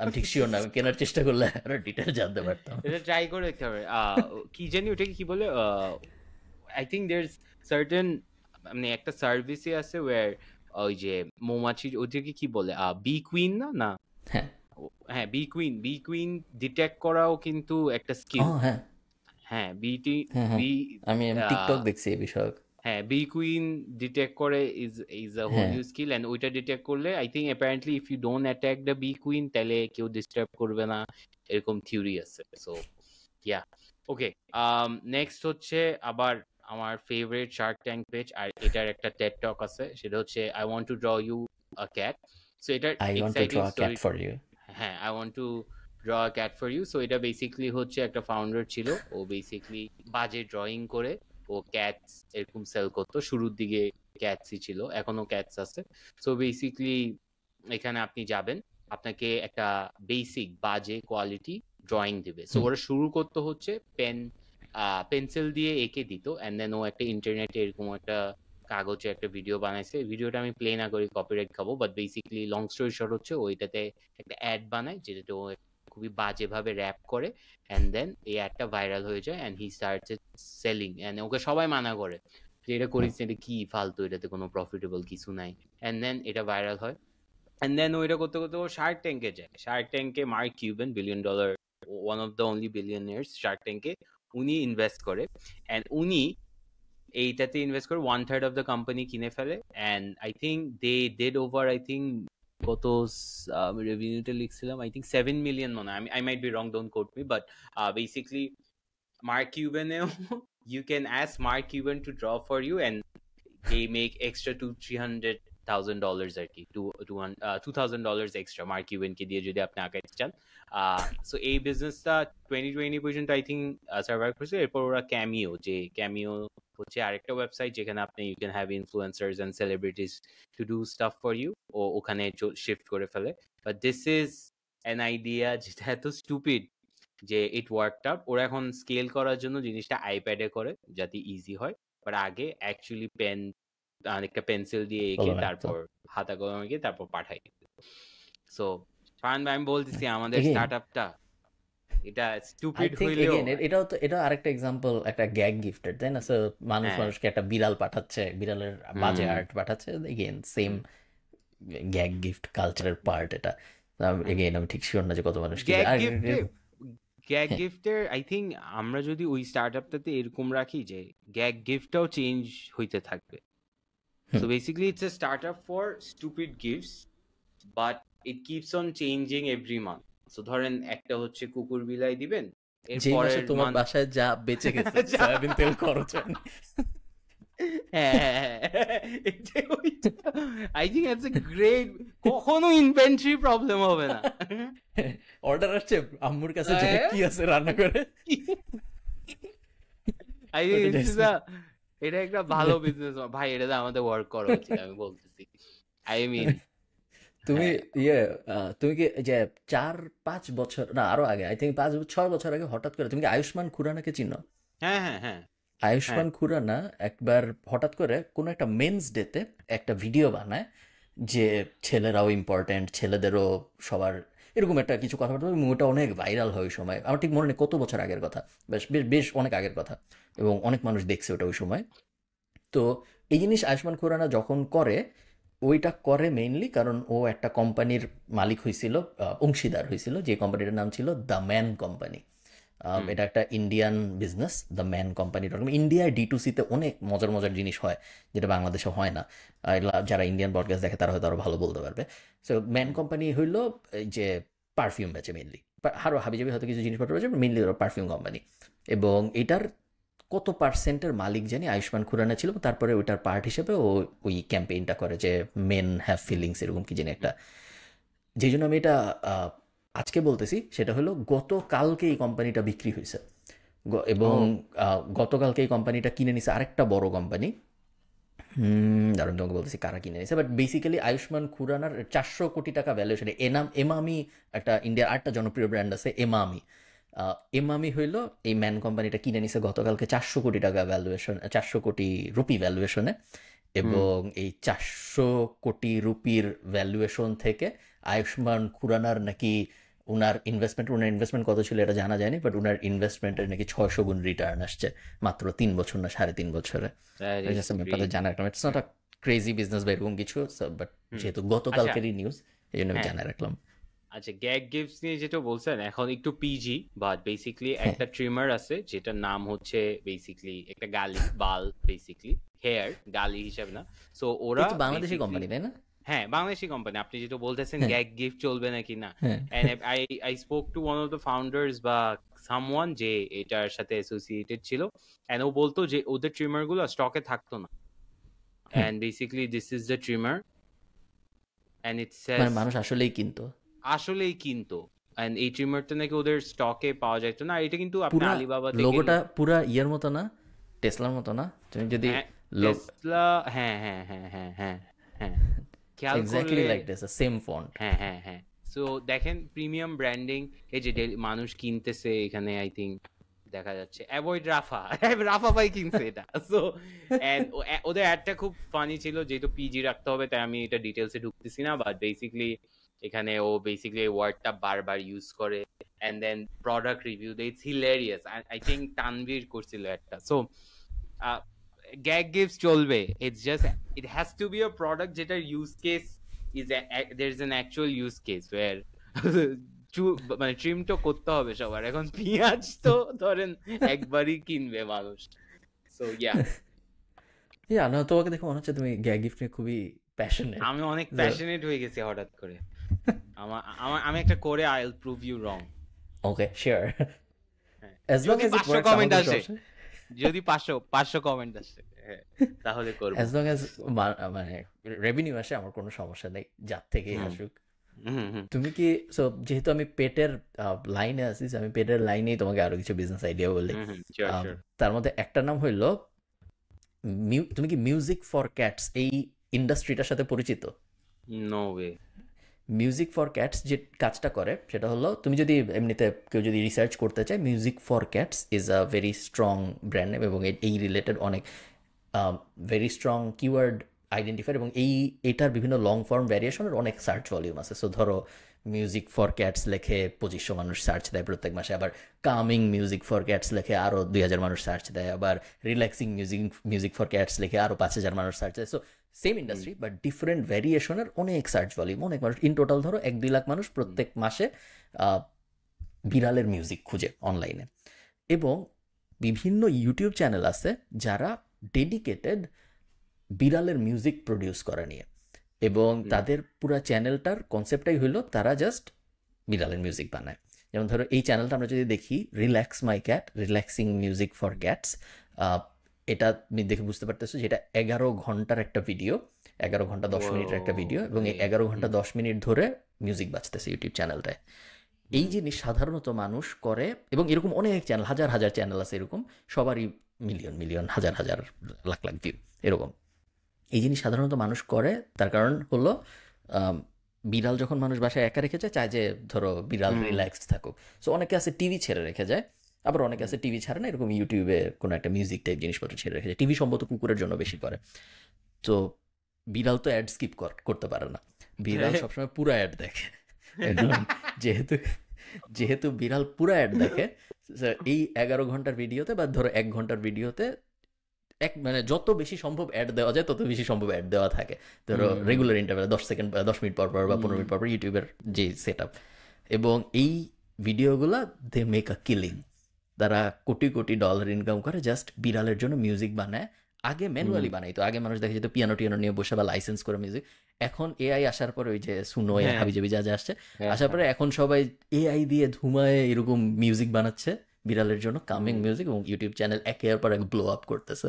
আমি ঠিক শিওর না আমি কেনার চেষ্টা করলে আরো ডিটেল জানতে পারতাম এটা ট্রাই করে দেখতে হবে কি জানি ওটাকে কি বলে আই থিঙ্ক দেয়ার সার্টেন মানে একটা সার্ভিসই আছে ওয়ার ওই যে মৌমাছির ওদেরকে কি বলে বি কুইন না না হ্যাঁ হ্যাঁ bee queen bee queen detect করাও কিন্তু একটা স্কিল হ্যাঁ হ্যাঁ বিটি বি হ্যাঁ, হ্যাঁ। আমি টিকটক দেখছি এই বিষয়ক হ্যাঁ বি কুইন ডিটেক্ট করে is is a whole new skill and ওইটা ডিটেক্ট করলে I think apparently if you don't attack the bee queen তাহলে কেউ ডিস্টার্ব করবে না এরকম থিওরি আছে সো ইয়া ওকে নেক্সট হচ্ছে আবার আমার ফেভারিট শার্ক ট্যাঙ্ক পেজ আর এটার একটা টেড টক আছে সেটা হচ্ছে I want to draw you a cat so এটা I want to draw a cat for you হ্যাঁ I want to draw cat for you so এটা বেসিকলি হচ্ছে একটা ফাউন্ডার ছিল ও বেসিকলি বাজে ড্রয়িং করে ও ক্যাটস এরকম সেল করতো শুরুর দিকে ক্যাটসই ছিল এখনো ক্যাটস আছে সো বেসিকলি এখানে আপনি যাবেন আপনাকে একটা বেসিক বাজে কোয়ালিটি ড্রয়িং দিবে সো ওরা শুরু করতে হচ্ছে পেন পেন্সিল দিয়ে এঁকে দিত অ্যান্ড দেন ও একটা ইন্টারনেটে এরকম একটা কাগজে একটা ভিডিও বানাইছে ভিডিওটা আমি প্লে না করি কপিরাইট খাবো but basically long story short হচ্ছে ওইটাতে একটা অ্যাড বানায় যেটাতে ও খুবই বাজেভাবে র্যাপ করে অ্যান্ড দেন এই অ্যাডটা ভাইরাল হয়ে যায় and he starts selling and okay সবাই মানা করে যে এটা করিস এটা কি ফালতু এটাতে কোনো প্রফিটেবল কিছু নাই অ্যান্ড দেন এটা ভাইরাল হয় অ্যান্ড দেন ওইটা করতে করতে ও শার্ক ট্যাঙ্কে যায় শার্ক ট্যাঙ্কে Mark Cuban billion dollar one of the only years Shark ট্যাঙ্কে উনি ইনভেস্ট করে অ্যান্ড উনি এইটাতে ইনভেস্ট করে one third of the company কিনে ফেলে and I think they did over I think কত রেভিনিউটা লিখছিলাম আই থিঙ্ক সেভেন মিলিয়ন মনে হয় I might be wrong don't quote me but basically Mark কিউবেনেও you can ask Mark Cuban to draw for you, and they make extra to three hundred thousand dollars আর কি two thousand dollars extra Mark কিউবেনকে দিয়ে যদি আপনি আঁকাইতে চান so এই বিজনেসটা টোয়েন্টি টোয়েন্টি পর্যন্ত আই থিঙ্ক সার্ভাইভ করছে এরপর ওরা ক্যামিও যে ক্যামিও হচ্ছে আরেকটা ওয়েবসাইট যেখানে আপনি you can have influencers and celebrities to do stuff for you ও ওখানে শিফট করে ফেলে but this is an idea যেটা এত স্টুপিড যে ইট ওয়ার্ক আউট ওরা এখন স্কেল করার জন্য জিনিসটা আইপ্যাডে করে যাতে ইজি হয় বাট আগে অ্যাকচুয়ালি পেন অনেকটা পেন্সিল দিয়ে এঁকে তারপর হাতা কলমে গিয়ে তারপর পাঠাই সো ফান আমি বলতেছি আমাদের স্টার্ট আপটা এটা স্টুপিড হইলেও এটাও তো এটা আরেকটা এক্সাম্পল একটা গ্যাগ গিফটেড তাই না মানুষ হ্যাঁ। মানুষকে একটা বিড়াল পাঠাচ্ছে বিড়ালের বাজে আর্ট পাঠাচ্ছে এগেন সেম গ্যাগ গিফট কালচারের পার্ট এটা এগেন আমি ঠিক শিওর না যে কত মানুষ গ্যাগ গিফটের আই থিঙ্ক আমরা যদি ওই স্টার্টআপটাতে এরকম রাখি যে গ্যাগ গিফটটাও চেঞ্জ হইতে থাকবে so basically it's a startup for stupid gifts but it keeps on changing every month so ধরেন একটা হচ্ছে কুকুর বিলাই দিবেন এরপরে তোমার বাসায় যা বেঁচে গেছে সয়াবিন তেল খরচ I think it's a great কখনো ইনভেন্টরি প্রবলেম হবে না অর্ডার আসছে আম্মুর কাছে যে হ্যাঁ। কি আছে রান্না করে আই এটা একটা ভালো বিজনেস ভাই এটা আমাদের ওয়ার্ক করা উচিত আমি বলতেছি আই মিন তুমি হ্যাঁ। ইয়ে তুমি কি যে চার পাঁচ বছর না আরো আগে আই থিঙ্ক পাঁচ ছয় বছর আগে হঠাৎ করে তুমি কি আয়ুষ্মান খুরানাকে চিনো হ্যাঁ হ্যাঁ হ্যাঁ আয়ুষ্মান হ্যাঁ। খুরানা একবার হঠাৎ করে কোনো একটা মেন্স ডেতে একটা ভিডিও বানায় যে ছেলেরাও ইম্পর্ট্যান্ট ছেলেদেরও সবার এরকম একটা কিছু কথাবার্তা মুভিটা অনেক ভাইরাল হয় ওই সময় আমার ঠিক মনে নেই কত বছর আগের কথা বেশ বেশ বেশ অনেক আগের কথা এবং অনেক মানুষ দেখছে ওটা ওই সময় তো এই জিনিস আয়ুষ্মান খুরানা যখন করে ওইটা করে মেইনলি কারণ ও একটা কোম্পানির মালিক হয়েছিল অংশীদার হয়েছিল যে কোম্পানিটার নাম ছিল দ্য ম্যান কোম্পানি এটা একটা Indian business the man company dot ইন্ডিয়ায় ডি টু সিতে অনেক মজার মজার জিনিস হয় যেটা বাংলাদেশে হয় না যারা ইন্ডিয়ান ব্রডকাস্ট দেখে তারা হয়তো আরও ভালো বলতে পারবে সো ম্যান কোম্পানি হইলো যে পারফিউম বেচে মেনলি আরও হাবিজাবি হয়তো কিছু জিনিসপত্র রয়েছে মেনলি পারফিউম কোম্পানি এবং এটার কত পার্সেন্টের মালিক জানি আয়ুষ্মান খুরানা ছিল তারপরে ওইটার পার্ট হিসেবে ও ওই ক্যাম্পেইনটা করে যে মেন হ্যাভ ফিলিংস এরকম কি জানি একটা যেই জন্য আমি এটা আজকে বলতেছি সেটা হলো গতকালকে এই কোম্পানিটা বিক্রি হয়েছে এবং গতকালকে এই কোম্পানিটা কিনে নিছে আরেকটা বড় কোম্পানি দারুণ তোমাকে বলতেছি কারা কিনে নিছে বাট বেসিক্যালি আয়ুষ্মান খুরানার চারশো কোটি টাকা ভ্যালুয়েশন এনাম এমামি একটা ইন্ডিয়ার আরেকটা জনপ্রিয় ব্র্যান্ড আছে এমামি আমি হইল এই ম্যান কোম্পানিটা কিনে নিছে গতকালকে চারশো কোটি টাকা ভ্যালুয়েশন চারশো কোটি রুপি ভ্যালুয়েশনে এবং এই চারশো কোটি রুপির ভ্যালুয়েশন থেকে আয়ুষ্মান খুরানার নাকি উনার ইনভেস্টমেন্ট উনার ইনভেস্টমেন্ট কত ছিল এটা জানা যায়নি বাট উনার ইনভেস্টমেন্টের নাকি ছয়শো গুণ রিটার্ন আসছে মাত্র তিন বছর না সাড়ে তিন বছরে জানা জানার it's not a crazy business বা এরকম কিছু বাট যেহেতু গতকালকেরই নিউজ আচ্ছা। এই জন্য আমি হ্যাঁ। জানা রাখলাম আচ্ছা গ্যাগ গিভস নিয়ে যেটা বলছেন এখন একটু পিজি বাট বেসিক্যালি একটা ট্রিমার আছে যেটার নাম হচ্ছে বেসিক্যালি একটা গালি বাল বেসিক্যালি হেয়ার গালি হিসাবে না সো ওরা বাংলাদেশি কোম্পানি তাই না হ্যাঁ বাংলাদেশি কোম্পানি আপনি যেটা বলতেছেন গ্যাগ গিফট চলবে নাকি না I I spoke to one of the founders বা সামওয়ান যে এটার সাথে অ্যাসোসিয়েটেড ছিল এন্ড ও বলতো যে ওদের ট্রিমার গুলো স্টকে থাকতো না and basically this is the trimmer and it says মানুষ আসলেই কিনতো আসলেই কিনতো এন্ড এই ট্রিমারটা নাকি ওদের স্টকে পাওয়া যায় না এটা কিন্তু আপনি আলিবাবা থেকে লোগোটা পুরো ইয়ার মতো না টেসলার মতো না তুমি যদি টেসলা হ্যাঁ, হ্যাঁ হ্যাঁ হ্যাঁ হ্যাঁ হ্যাঁ হ্যাঁ exactly like Tesla same font হ্যাঁ হ্যাঁ হ্যাঁ সো দেখেন প্রিমিয়াম ব্র্যান্ডিং এই যে মানুষ কিনতেছে এখানে আই থিংক দেখা যাচ্ছে অ্যাভয়েড রাফা রাফা ভাই কিনছে এটা সো ওদের অ্যাডটা খুব ফানি ছিল যেহেতু পিজি রাখতে হবে তাই আমি এটা ডিটেলসে ঢুকতেছি না বাট বেসিক্যালি এখানে ও বেসিক্যালি এই ওয়ার্ডটা বারবার ইউজ করে অ্যান্ড দেন প্রোডাক্ট রিভিউ দে it's hilarious I think Tanvir করছিল একটা সো গ্যাগ গিফট চলবে it's just it has to be a product যেটার use case is there is an actual use case where মানে ট্রিম তো করতে হবে সবার এখন পেঁয়াজ তো ধরেন একবারই কিনবে মানুষ সো ইয়া ইয়া না তোমাকে দেখে মনে হচ্ছে তুমি গ্যাগ গিফট নিয়ে খুবই প্যাশনেট আমি অনেক প্যাশনেট হয়ে গেছি হঠাৎ করে আমার আমি একটা করে I prove you wrong okay sure as long as it works comment আসে যদি 500 500 কমেন্ট আসে হ্যাঁ, তাহলে করব অ্যাজ লং অ্যাজ মানে রেভিনিউ আসে আমার কোনো সমস্যা নেই যার থেকে আসুক তুমি কি সো যেহেতু আমি পেটের লাইনে আসি আমি পেটের লাইনে তোমাকে আরো কিছু বিজনেস আইডিয়া বলি তার মধ্যে একটা নাম হইলো তুমি কি মিউজিক ফর ক্যাটস এই ইন্ডাস্ট্রিটার সাথে পরিচিত no way music for cats যে কাজটা করে সেটা হলো তুমি যদি এমনিতে কেউ যদি রিসার্চ করতে চায় music for cats is a very strong brand name এবং এই রিলেটেড অনেক ভেরি স্ট্রং কিওয়ার্ড আইডেন্টিফাই এবং এই এটার বিভিন্ন লং ফর্ম ভ্যারিয়েশনের অনেক সার্চ ভলিউম আছে সো ধরো মিউজিক ফর ক্যাটস লেখে পঁচিশশো মানুষ সার্চ দেয় প্রত্যেক মাসে আবার কামিং মিউজিক ফর ক্যাটস লেখে আরও দুই হাজার মানুষ সার্চ দেয় আবার relaxing music music for cats লেখে আরও পাঁচ হাজার মানুষ সার্চ দেয় so same industry but different ভ্যারিয়েশনের অনেক সার্চ ভলিউম অনেক মানুষ ইন টোটাল ধরো এক দুই লাখ মানুষ প্রত্যেক মাসে বিড়ালের মিউজিক খুঁজে অনলাইনে এবং বিভিন্ন ইউটিউব চ্যানেল আছে যারা ডেডিকেটেড বিড়ালের মিউজিক প্রডিউস করা নিয়ে এবং তাদের পুরো চ্যানেলটার কনসেপ্টটাই হলো তারা জাস্ট বিড়ালের মিউজিক বানায় যেমন ধরো এই চ্যানেলটা আমরা যদি দেখি relax my cat relaxing music for cats এটা তুমি দেখে বুঝতে পারতেছো যেটা এগারো ঘন্টার একটা ভিডিও এগারো ঘন্টা দশ মিনিটের একটা ভিডিও এবং এই এগারো ঘন্টা দশ মিনিট ধরে মিউজিক বাজতেছে ইউটিউব চ্যানেলটায় এই জিনিস সাধারণত মানুষ করে এবং এরকম অনেক চ্যানেল হাজার হাজার চ্যানেল আছে এরকম সবারই মিলিয়ন মিলিয়ন হাজার হাজার লাখ লাখ ভিউ এরকম এই জিনিস সাধারণত মানুষ করে তার কারণ হলো বিড়াল যখন মানুষ বাসায় একা রেখে যায় চায় যে ধরো বিড়াল রিল্যাক্স থাকুক সো অনেকে আছে টিভি ছেড়ে রেখে যায় আবার অনেকে আছে টিভি ছাড়ে না এরকম ইউটিউবে কোনো একটা মিউজিক টাইপ জিনিসপত্র ছেড়ে রেখেছে টিভি সম্ভবত কুকুরের জন্য বেশি করে তো বিড়াল তো অ্যাড স্কিপ করতে পারে না বিড়াল হ্যাঁ। সবসময় পুরো অ্যাড দেখে যেহেতু যেহেতু বিড়াল পুরো অ্যাড দেখে এই এগারো ঘন্টার ভিডিওতে বা ধরো এক ঘন্টার ভিডিওতে এক মানে যত বেশি সম্ভব অ্যাড দেওয়া যায় তত বেশি সম্ভব অ্যাড দেওয়া থাকে ধরো রেগুলার ইন্টারভেল দশ সেকেন্ড দশ মিনিট পর পর বা পনেরো মিনিট পর পর ইউটিউবের যে সেট আপ এবং এই ভিডিওগুলো দে মেক আ কিলিং তারা কোটি কোটি ডলার ইনকাম করে জাস্ট বিড়ালের জন্য মিউজিক বানায় আগে ম্যানুয়ালি বানাইতো আগে মানুষ দেখা যেত পিয়ানো টিয়ানো নিয়ে বসে বা লাইসেন্স করে মিউজিক এখন এআই আসার পরে ওই যে সুনো হ্যাঁ। হাবিজাবি যা যা আসছে হ্যাঁ, আসার পরে হ্যাঁ। এখন সবাই এআই দিয়ে ধুমায় এরকম মিউজিক বানাচ্ছে বিড়ালের জন্য কামিং মিউজিক এবং ইউটিউব চ্যানেল একের পর এক ব্লো আপ করতেছে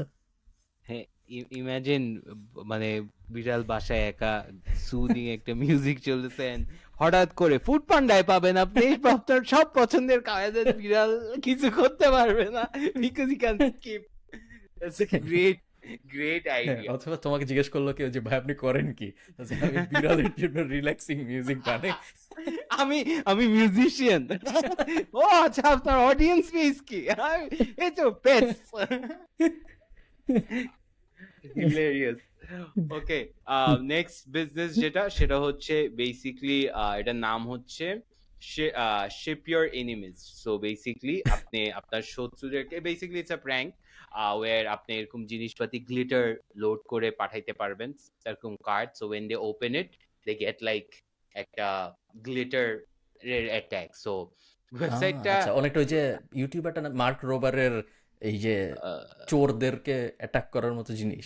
হ্যাঁ ইমাজিন মানে বিড়াল বাসায় একা সুদিং একটা মিউজিক চলতেছে হঠাৎ করে ফুড পান্ডায় পাবেন আপনি আপনার সব পছন্দের কায়েদের বিড়াল কিছু করতে পারবে না because he can skip great great idea অথবা তোমাকে জিজ্ঞেস করলো কেউ যে ভাই আপনি করেন কি আমি বিড়ালের জন্য রিল্যাক্সিং মিউজিক বানাই আমি আমি মিউজিশিয়ান ও আচ্ছা আপনার অডিয়েন্স বেস কি এই তো pets hilarious okay next business যেটা সেটা হচ্ছে বেসিকলি uh, এটার নাম হচ্ছে ship your enemies so basically আপনি আপনার শত্রুদেরকে basically it's a prank war আপনি এরকম জিনিসপাতি গ্লিটার লোড করে পাঠাইতে পারবেন এরকম card so when they open it they get like একটা গ্লিটার এর অ্যাটাক সো ওয়েবসাইটটা অনেকটা ওই যে ইউটিউবারটা মার্ক রোবারের এই যে চোরদেরকে অ্যাটাক করার মতো জিনিস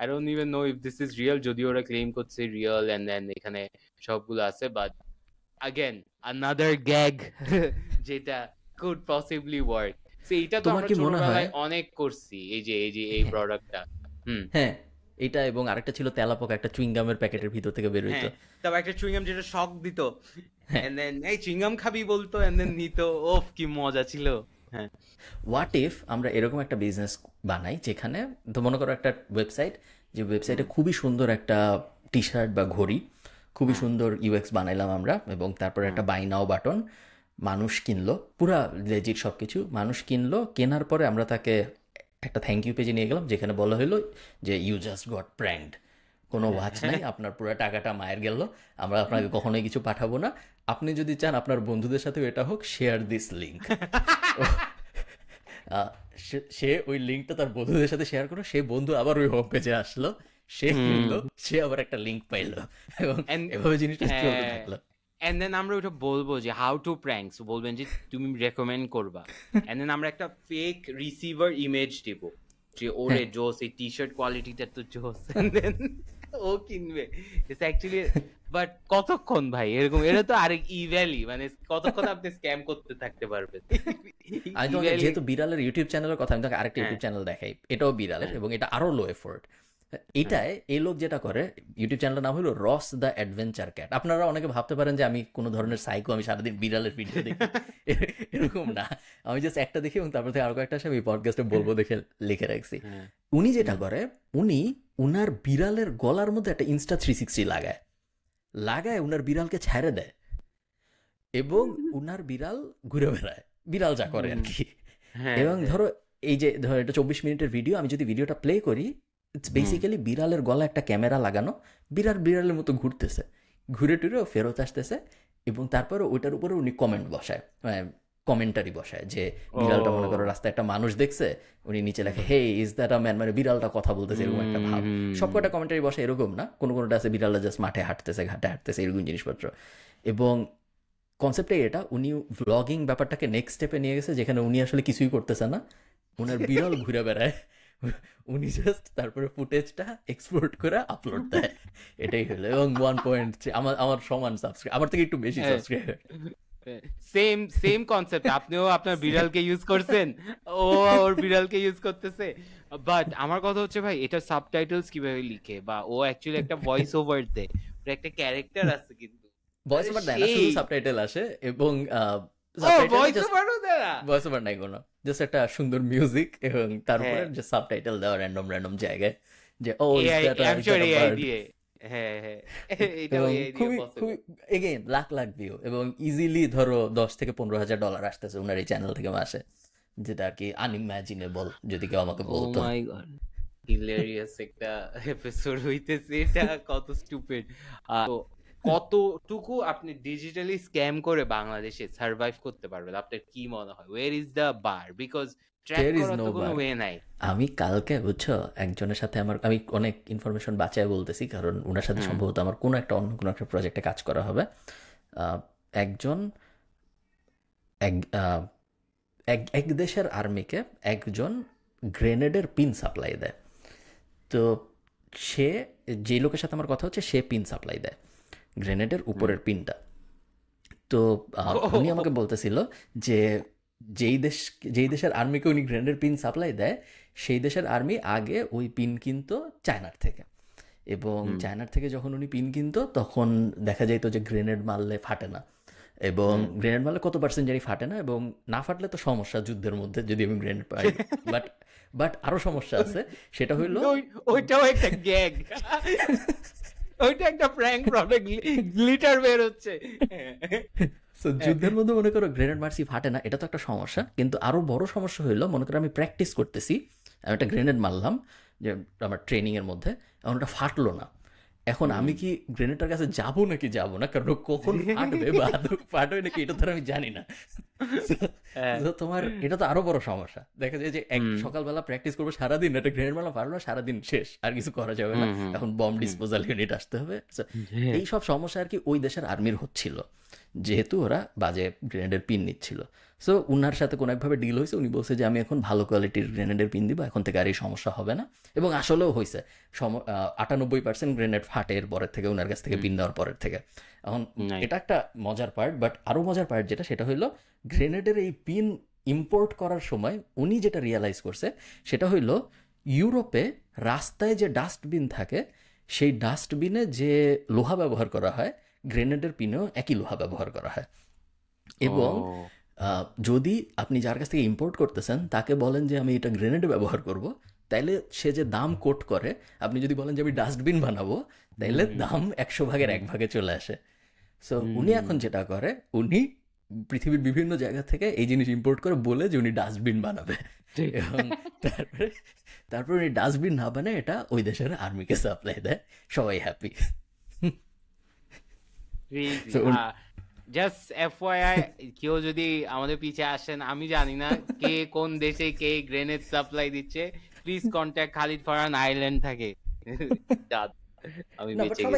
I don't even know if this is real যদি ওরা ক্লেম করছে রিয়েল এন্ড দেন এখানে সবগুলো আছে বাট আগেন আনাদার গ্যাগ যেটা কুড পসিবলি ওয়ার্ক এইটা তো আমরা হয় অনেক করছি এই যে এই যে এই প্রোডাক্টটা হ্যাঁ। হুম হ্যাঁ এটা এবং আরেকটা ছিল তেলাপোকা একটা চুইংগামের প্যাকেটের ভিতর থেকে বের হইতো হ্যাঁ, তবে একটা চুইংগাম যেটা শক দিত এন্ড হ্যাঁ। দেন এই চুইংগাম খাবি বলতো এন্ড দেন নিত ওফ কি মজা ছিল হ্যাঁ হোয়াট ইফ আমরা এরকম একটা বিজনেস বানাই যেখানে তো মনে করো একটা ওয়েবসাইট যে ওয়েবসাইটে খুবই সুন্দর একটা টি শার্ট বা ঘড়ি খুবই সুন্দর ইউএক্স বানাইলাম আমরা এবং তারপরে একটা বাই নাও বাটন মানুষ কিনলো পুরা লেজিট সব কিছু মানুষ কিনলো কেনার পরে আমরা তাকে একটা থ্যাংক ইউ পেজে নিয়ে গেলাম যেখানে বলা হলো যে ইউ জাস্ট গট ব্র্যান্ড কোনো ওয়াচ হ্যাঁ। নাই আপনার পুরো টাকাটা মায়ের গেল আমরা আপনাকে কখনোই কিছু পাঠাবো না আপনি যদি চান আপনার বন্ধুদের সাথেও এটা হোক শেয়ার দিস লিঙ্ক সে ওই লিঙ্কটা তার বন্ধুদের সাথে শেয়ার করলো সেই বন্ধু আবার ওই হোম পেজে আসলো সে কিনলো সে আবার একটা লিঙ্ক পাইলো এবং এভাবে জিনিসটা চলতে হ্যাঁ। থাকলো এন্ড দেন আমরা ওটা বলবো যে হাউ টু প্র্যাঙ্কস বলবেন যে তুমি রেকমেন্ড করবা এন্ড দেন আমরা একটা ফেক রিসিভার ইমেজ দেবো যে ওরে জোস এই টি শার্ট কোয়ালিটিটা তো জোস দেন ও কিনবে ইটস অ্যাকচুয়ালি বাট কতক্ষণ ভাই এরকম এটা তো আরেক ইভ্যালি মানে কতক্ষণ আপনি স্ক্যাম করতে থাকতে পারবেন আমি তোমাকে যেহেতু বিড়ালের ইউটিউব চ্যানেলের কথা আমি তোমাকে আরেকটা ইউটিউব চ্যানেল দেখাই এটাও বিড়ালের হ্যাঁ। এবং এটা আরো লো এফোর্ট এটাই এই লোক যেটা করে ইউটিউব চ্যানেলের নাম হলো রস দ্য অ্যাডভেঞ্চার ক্যাট আপনারা অনেকে ভাবতে পারেন যে আমি কোনো ধরনের সাইকো আমি সারাদিন বিড়ালের ভিডিও দেখি এরকম না আমি জাস্ট একটা দেখি এবং তারপর থেকে আরো কয়েকটা আমি পডকাস্টে বলবো দেখে লিখে রাখছি হ্যাঁ। উনি যেটা করে উনি ওনার বিড়ালের গলার মধ্যে একটা ইনস্টা থ্রি সিক্সটি লাগায় লাগায় উনার বিড়ালকে ছেড়ে দেয় এবং উনার বিড়াল ঘুরে বেড়ায় বিড়াল যা করে আর কি হ্যাঁ, এবং হ্যাঁ। ধরো এই যে ধরো এটা চব্বিশ মিনিটের ভিডিও আমি যদি ভিডিওটা প্লে করি ইটস বেসিক্যালি বিড়ালের গলা একটা ক্যামেরা লাগানো বিড়াল বিড়ালের মতো ঘুরতেছে ঘুরে টুরে ফেরত আসতেছে এবং তারপরে ওইটার উপরে উনি কমেন্ট বসায় মানে কমেন্টারি বসায় যে বিড়ালটা মনে করো রাস্তায় একটা মানুষ দেখছে উনি নিচে লেখে hey is that a man মানে বিড়ালটা কথা বলতেছে এরকম একটা ভাব সব কটা কমেন্টারি বসে এরকম না কোনো কোনোটা আছে বিড়ালটা জাস্ট মাঠে হাঁটতেছে ঘাটে হাঁটতেছে এরকম জিনিসপত্র এবং কনসেপ্টে এটা উনি ব্লগিং ব্যাপারটাকে নেক্সট স্টেপে নিয়ে গেছে যেখানে উনি আসলে কিছুই করতেছে না ওনার বিড়াল ঘুরে বেড়ায় উনি জাস্ট তারপরে ফুটেজটা এক্সপোর্ট করে আপলোড দেয় এটাই হলো এবং ওয়ান পয়েন্ট আমার আমার সমান সাবস্ক্রাইব আমার থেকে একটু বেশি সাবস্ক্রাইব হ্যাঁ। সেম সেম কনসেপ্ট আপনিও আপনার বিড়ালকে ইউজ করছেন ও ওর বিড়ালকে ইউজ করতেছে বাট আমার কথা হচ্ছে ভাই এটা সাবটাইটেলস কিভাবে লিখে বা ও অ্যাকচুয়ালি একটা ভয়েস ওভার দেয় ওর একটা ক্যারেক্টার আছে কিন্তু ভয়েস ওভার দেয় না শুধু সাবটাইটেল আসে এবং ভয়েস ওভারও নাই কোনো জাস্ট একটা সুন্দর মিউজিক এবং তারপরে যে সাবটাইটেল দেওয়া র্যান্ডম র্যান্ডম জায়গায় যে ও oh, is lakh lakh view এবং ইজিলি ধরো দশ থেকে পনেরো হাজার ডলার আসতেছে ওনার এই চ্যানেল থেকে মাসে যেটা আর কি আনইমাজিনেবল যদি কেউ আমাকে oh বলতো মাই গড একটা এপিসোড হইতেছে এটা কত স্টুপিড কতটুকু আপনি ডিজিটালি স্ক্যাম করে বাংলাদেশে সার্ভাইভ করতে পারবেন আপনার কি মনে হয় where is the bar because আমি কালকে বুঝছো একজনের সাথে আমার আমি অনেক ইনফরমেশন বাঁচায় বলতেছি কারণ ওনার সাথে সম্ভবত আমার কোনো একটা অন্য কোনো একটা প্রজেক্টে কাজ করা হবে একজন এক এক দেশের আর্মিকে একজন গ্রেনেডের পিন সাপ্লাই দেয় তো সে যে লোকের সাথে আমার কথা হচ্ছে সে পিন সাপ্লাই দেয় গ্রেনেডের উপরের পিনটা তো উনি আমাকে বলতেছিল যে যেই দেশ যেই দেশের আর্মিকে উনি গ্রেনেডের পিন সাপ্লাই দেয় সেই দেশের আর্মি আগে ওই পিন কিনতো চায়নার থেকে এবং চায়নার থেকে যখন উনি পিন কিনতো তখন দেখা যাইতো যে গ্রেনেড মারলে ফাটে না এবং গ্রেনেড মারলে কত পার্সেন্ট জানি ফাটে না এবং না ফাটলে তো সমস্যা যুদ্ধের মধ্যে যদি আমি গ্রেনেড পাই বাট বাট আরো সমস্যা আছে সেটা হইলো ওইটাও একটা গ্যাগ ওইটা একটা প্র্যাঙ্ক প্রবলেম গ্লিটার বের হচ্ছে তো যুদ্ধের মধ্যে মনে করো গ্রেনেড মারছি ফাটে না এটা তো একটা সমস্যা কিন্তু আরও বড় সমস্যা হইলো মনে করো আমি প্র্যাকটিস করতেছি আমি একটা গ্রেনেড মারলাম যে আমার ট্রেনিংয়ের মধ্যে এখন ওটা ফাটলো না এখন আমি কি গ্রেনেডটার কাছে যাবো নাকি যাব না কারণ কখন ফাটবে বা ফাটবে নাকি এটা ধর আমি জানি না হ্যাঁ। তোমার এটা তো আরো বড় সমস্যা দেখা যায় যে এক সকালবেলা প্র্যাকটিস করবো সারাদিন একটা গ্রেনেড মারলাম ফাটলো সারাদিন শেষ আর কিছু করা যাবে না এখন বম ডিসপোজাল ইউনিট আসতে হবে এই সব সমস্যা আর কি ওই দেশের আর্মির হচ্ছিল যেহেতু ওরা বাজে গ্রেনেডের পিন নিচ্ছিল সো উনার সাথে কোনো একভাবে ডিল হয়েছে উনি বলছে যে আমি এখন ভালো কোয়ালিটির গ্রেনেডের পিন দিব এখন থেকে আর এই সমস্যা হবে না এবং আসলেও হয়েছে সম আটানব্বই পার্সেন্ট গ্রেনেড ফাটে এর পরের থেকে উনার কাছ থেকে পিন দেওয়ার পরের থেকে এখন এটা একটা মজার পার্ট বাট আরও মজার পার্ট যেটা সেটা হইলো গ্রেনেডের এই পিন ইম্পোর্ট করার সময় উনি যেটা রিয়ালাইজ করছে সেটা হইল ইউরোপে রাস্তায় যে ডাস্টবিন থাকে সেই ডাস্টবিনে যে লোহা ব্যবহার করা হয় গ্রেনেডের পিনেও একই লোহা ব্যবহার করা হয় এবং যদি আপনি যার কাছ থেকে ইম্পোর্ট করতেছেন তাকে বলেন যে আমি এটা গ্রেনেড ব্যবহার করব তাইলে সে যে দাম কোট করে আপনি যদি বলেন যে আমি ডাস্টবিন বানাবো তাইলে দাম একশো ভাগের এক ভাগে চলে আসে সো উনি এখন যেটা করে উনি পৃথিবীর বিভিন্ন জায়গা থেকে এই জিনিস ইম্পোর্ট করে বলে যে উনি ডাস্টবিন বানাবে এবং তারপরে তারপরে উনি ডাস্টবিন না বানায় এটা ওই দেশের আর্মিকে সাপ্লাই দেয় সবাই হ্যাপি ক্রেজি জাস্ট এফওয়াই কেউ যদি আমাদের পিছে আসেন আমি জানি না কে কোন দেশে কে গ্রেনেড সাপ্লাই দিচ্ছে প্লিজ কন্ট্যাক্ট খালিদ ফরান আইল্যান্ড থাকে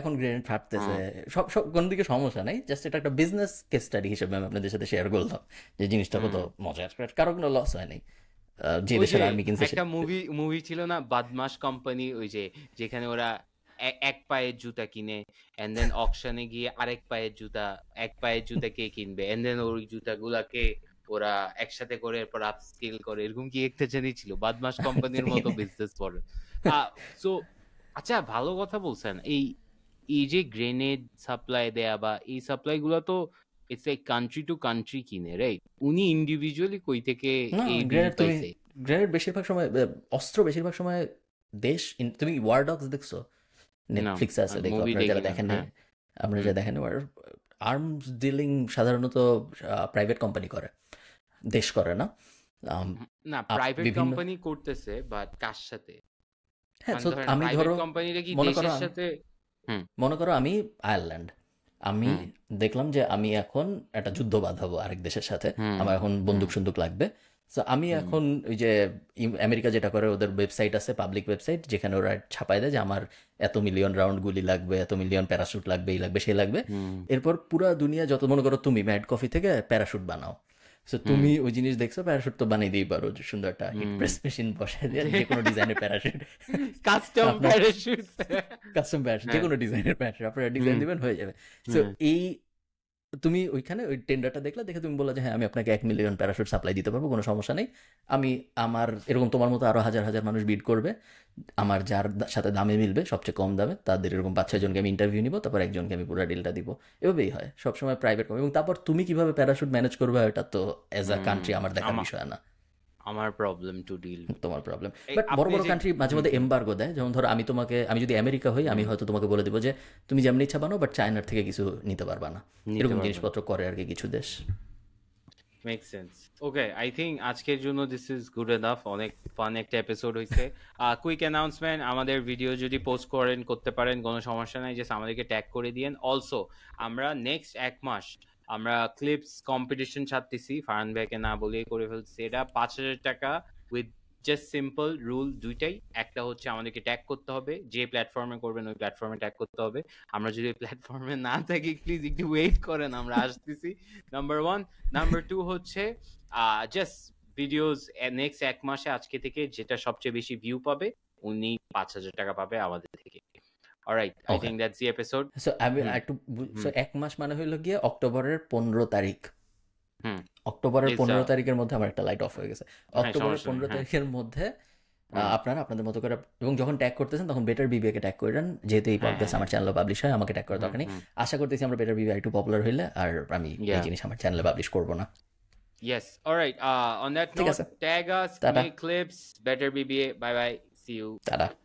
এখন গ্রেনেড ফাটতেছে হ্যাঁ। সব সব কোন দিকে সমস্যা নাই জাস্ট এটা একটা বিজনেস কেস স্টাডি হিসেবে আমি আপনাদের সাথে শেয়ার করলাম যে জিনিসটা কত মজার কারো কোনো লস হয় হয়নি যে দেশের আর্মি কিনছে একটা মুভি মুভি ছিল না বাদমাস কোম্পানি ওই যে যেখানে ওরা এক পায়ের জুতা কিনে এন্ড দেন অকশনে গিয়ে আরেক পায়ের জুতা এক পায়ের জুতা কে কিনবে এন্ড দেন ওই জুতাগুলাকে ওরা একসাথে করে এরপর আপস্কেল করে এরকম কি একটা জানি ছিল বাদমাস কোম্পানির মতো বিজনেস করে সো আচ্ছা ভালো কথা বলছেন এই এই যে গ্রেনেড সাপ্লাই দেয়া বা এই সাপ্লাই গুলো তো it's like country to country কিনে রাইট উনি ইন্ডিভিজুয়ালি কই থেকে এই গ্রেনেড পাইছে গ্রেনেড বেশিরভাগ সময় অস্ত্র বেশিরভাগ সময় দেশ তুমি ওয়ার ডগস দেখছো নেটফ্লিক্স আছে দেখো আপনারা যারা দেখেন না হ্যাঁ। আপনারা যারা দেখেন আর আর্মস ডিলিং সাধারণত প্রাইভেট কোম্পানি করে দেশ করে না না প্রাইভেট কোম্পানি করতেছে বাট কার সাথে হ্যাঁ মানে আমি ধরো মনে করো সাথে মনে করো আমি আয়ারল্যান্ড আমি দেখলাম যে আমি এখন একটা যুদ্ধ বাঁধাবো আরেক দেশের সাথে আমার এখন বন্দুক সন্দুক লাগবে সো আমি এখন ওই যে আমেরিকা যেটা করে ওদের ওয়েবসাইট আছে পাবলিক ওয়েবসাইট যেখানে ওরা ছাপায় দেয় যে আমার এত মিলিয়ন রাউন্ড গুলি লাগবে এত মিলিয়ন প্যারাশুট লাগবে এই লাগবে সেই লাগবে এরপর পুরা দুনিয়া যত মনে করো তুমি ম্যাড কফি থেকে প্যারাশুট বানাও সো তুমি ওই জিনিস দেখছো প্যারাশুট তো বানিয়ে দিই পারো সুন্দর একটা প্রেস মেশিন বসে দিয়ে যে কোনো ডিজাইনের parachute custom parachute custom parachute যে হ্যাঁ। কোনো ডিজাইনের প্যারাশুট আপনারা ডিজাইন দিবেন হয়ে যাবে সো এই তুমি ওইখানে ওই টেন্ডারটা দেখলে দেখে তুমি বললে যে হ্যাঁ আমি আপনাকে এক মিলিয়ন প্যারাশুট সাপ্লাই দিতে পারবো কোনো সমস্যা নেই আমি আমার এরকম তোমার মতো আরও হাজার হাজার মানুষ বিড করবে আমার যার সাথে দামে মিলবে সবচেয়ে কম দামে তাদের এরকম পাঁচ ছয়জনকে আমি ইন্টারভিউ নিবো তারপর একজনকে আমি পুরো ডিলটা দিব এভাবেই হয় সবসময় প্রাইভেট কম এবং তারপর তুমি কিভাবে প্যারাশুট ম্যানেজ করবে এটা তো অ্যাজ আ কান্ট্রি আমার দেখার বিষয় না আমার প্রবলেম টু ডিল তোমার প্রবলেম বাট বড় বড় কান্ট্রি মাঝে মধ্যে এম্বার্গো দেয় যেমন ধরো আমি তোমাকে আমি যদি আমেরিকা হই আমি হয়তো তোমাকে বলে দেবো যে তুমি যেমনি ইচ্ছা বানো বাট চায়নার থেকে কিছু নিতে পারবা না এরকম জিনিসপত্র করে আর কি কিছু দেশ make sense okay I think আজকের জন্য দিস ইজ গুড এনাফ অনেক ফান একটা এপিসোড হয়েছে কুইক অ্যানাউন্সমেন্ট আমাদের ভিডিও যদি পোস্ট করেন করতে পারেন কোনো সমস্যা নাই জাস্ট আমাদেরকে ট্যাগ করে দিয়েন অলসো আমরা নেক্সট এক মাস আমরা ক্লিপস কম্পিটিশন ছাড়তেছি ফারহান ভাইকে না বলে করে ফেলছি এটা পাঁচ হাজার টাকা উইথ জাস্ট সিম্পল রুল দুইটাই একটা হচ্ছে আমাদেরকে ট্যাগ করতে হবে যে প্ল্যাটফর্মে করবেন ওই প্ল্যাটফর্মে ট্যাগ করতে হবে আমরা যদি প্ল্যাটফর্মে না থাকি প্লিজ একটু ওয়েট করেন আমরা আসতেছি নাম্বার ওয়ান নাম্বার টু হচ্ছে জাস্ট ভিডিওস নেক্সট এক মাসে আজকে থেকে যেটা সবচেয়ে বেশি ভিউ পাবে উনি পাঁচ হাজার টাকা পাবে আমাদের থেকে alright I think that's the episode so আমি একটু সো এক মাস মানে হলো গিয়ে অক্টোবরের পনেরো তারিখ hmm. অক্টোবরের পনেরো uh, তারিখের মধ্যে আমার একটা লাইট অফ হয়ে গেছে হ্যাঁ, অক্টোবরের পনেরো হ্যাঁ। তারিখের মধ্যে hmm. আপনারা আপনাদের মতো করে এবং যখন ট্যাগ করতেছেন তখন বেটার বিবিএকে ট্যাগ করে যেহেতু এই পডকাস্ট হ্যাঁ, আমার চ্যানেলে পাবলিশ হয় আমাকে ট্যাগ করার দরকার নেই আশা করতেছি আমরা বেটার বিবি একটু পপুলার হইলে আর আমি এই জিনিস আমার চ্যানেলে পাবলিশ করবো না Yes. All right. Uh, on that note, tag us, make clips, better BBA. Bye bye. See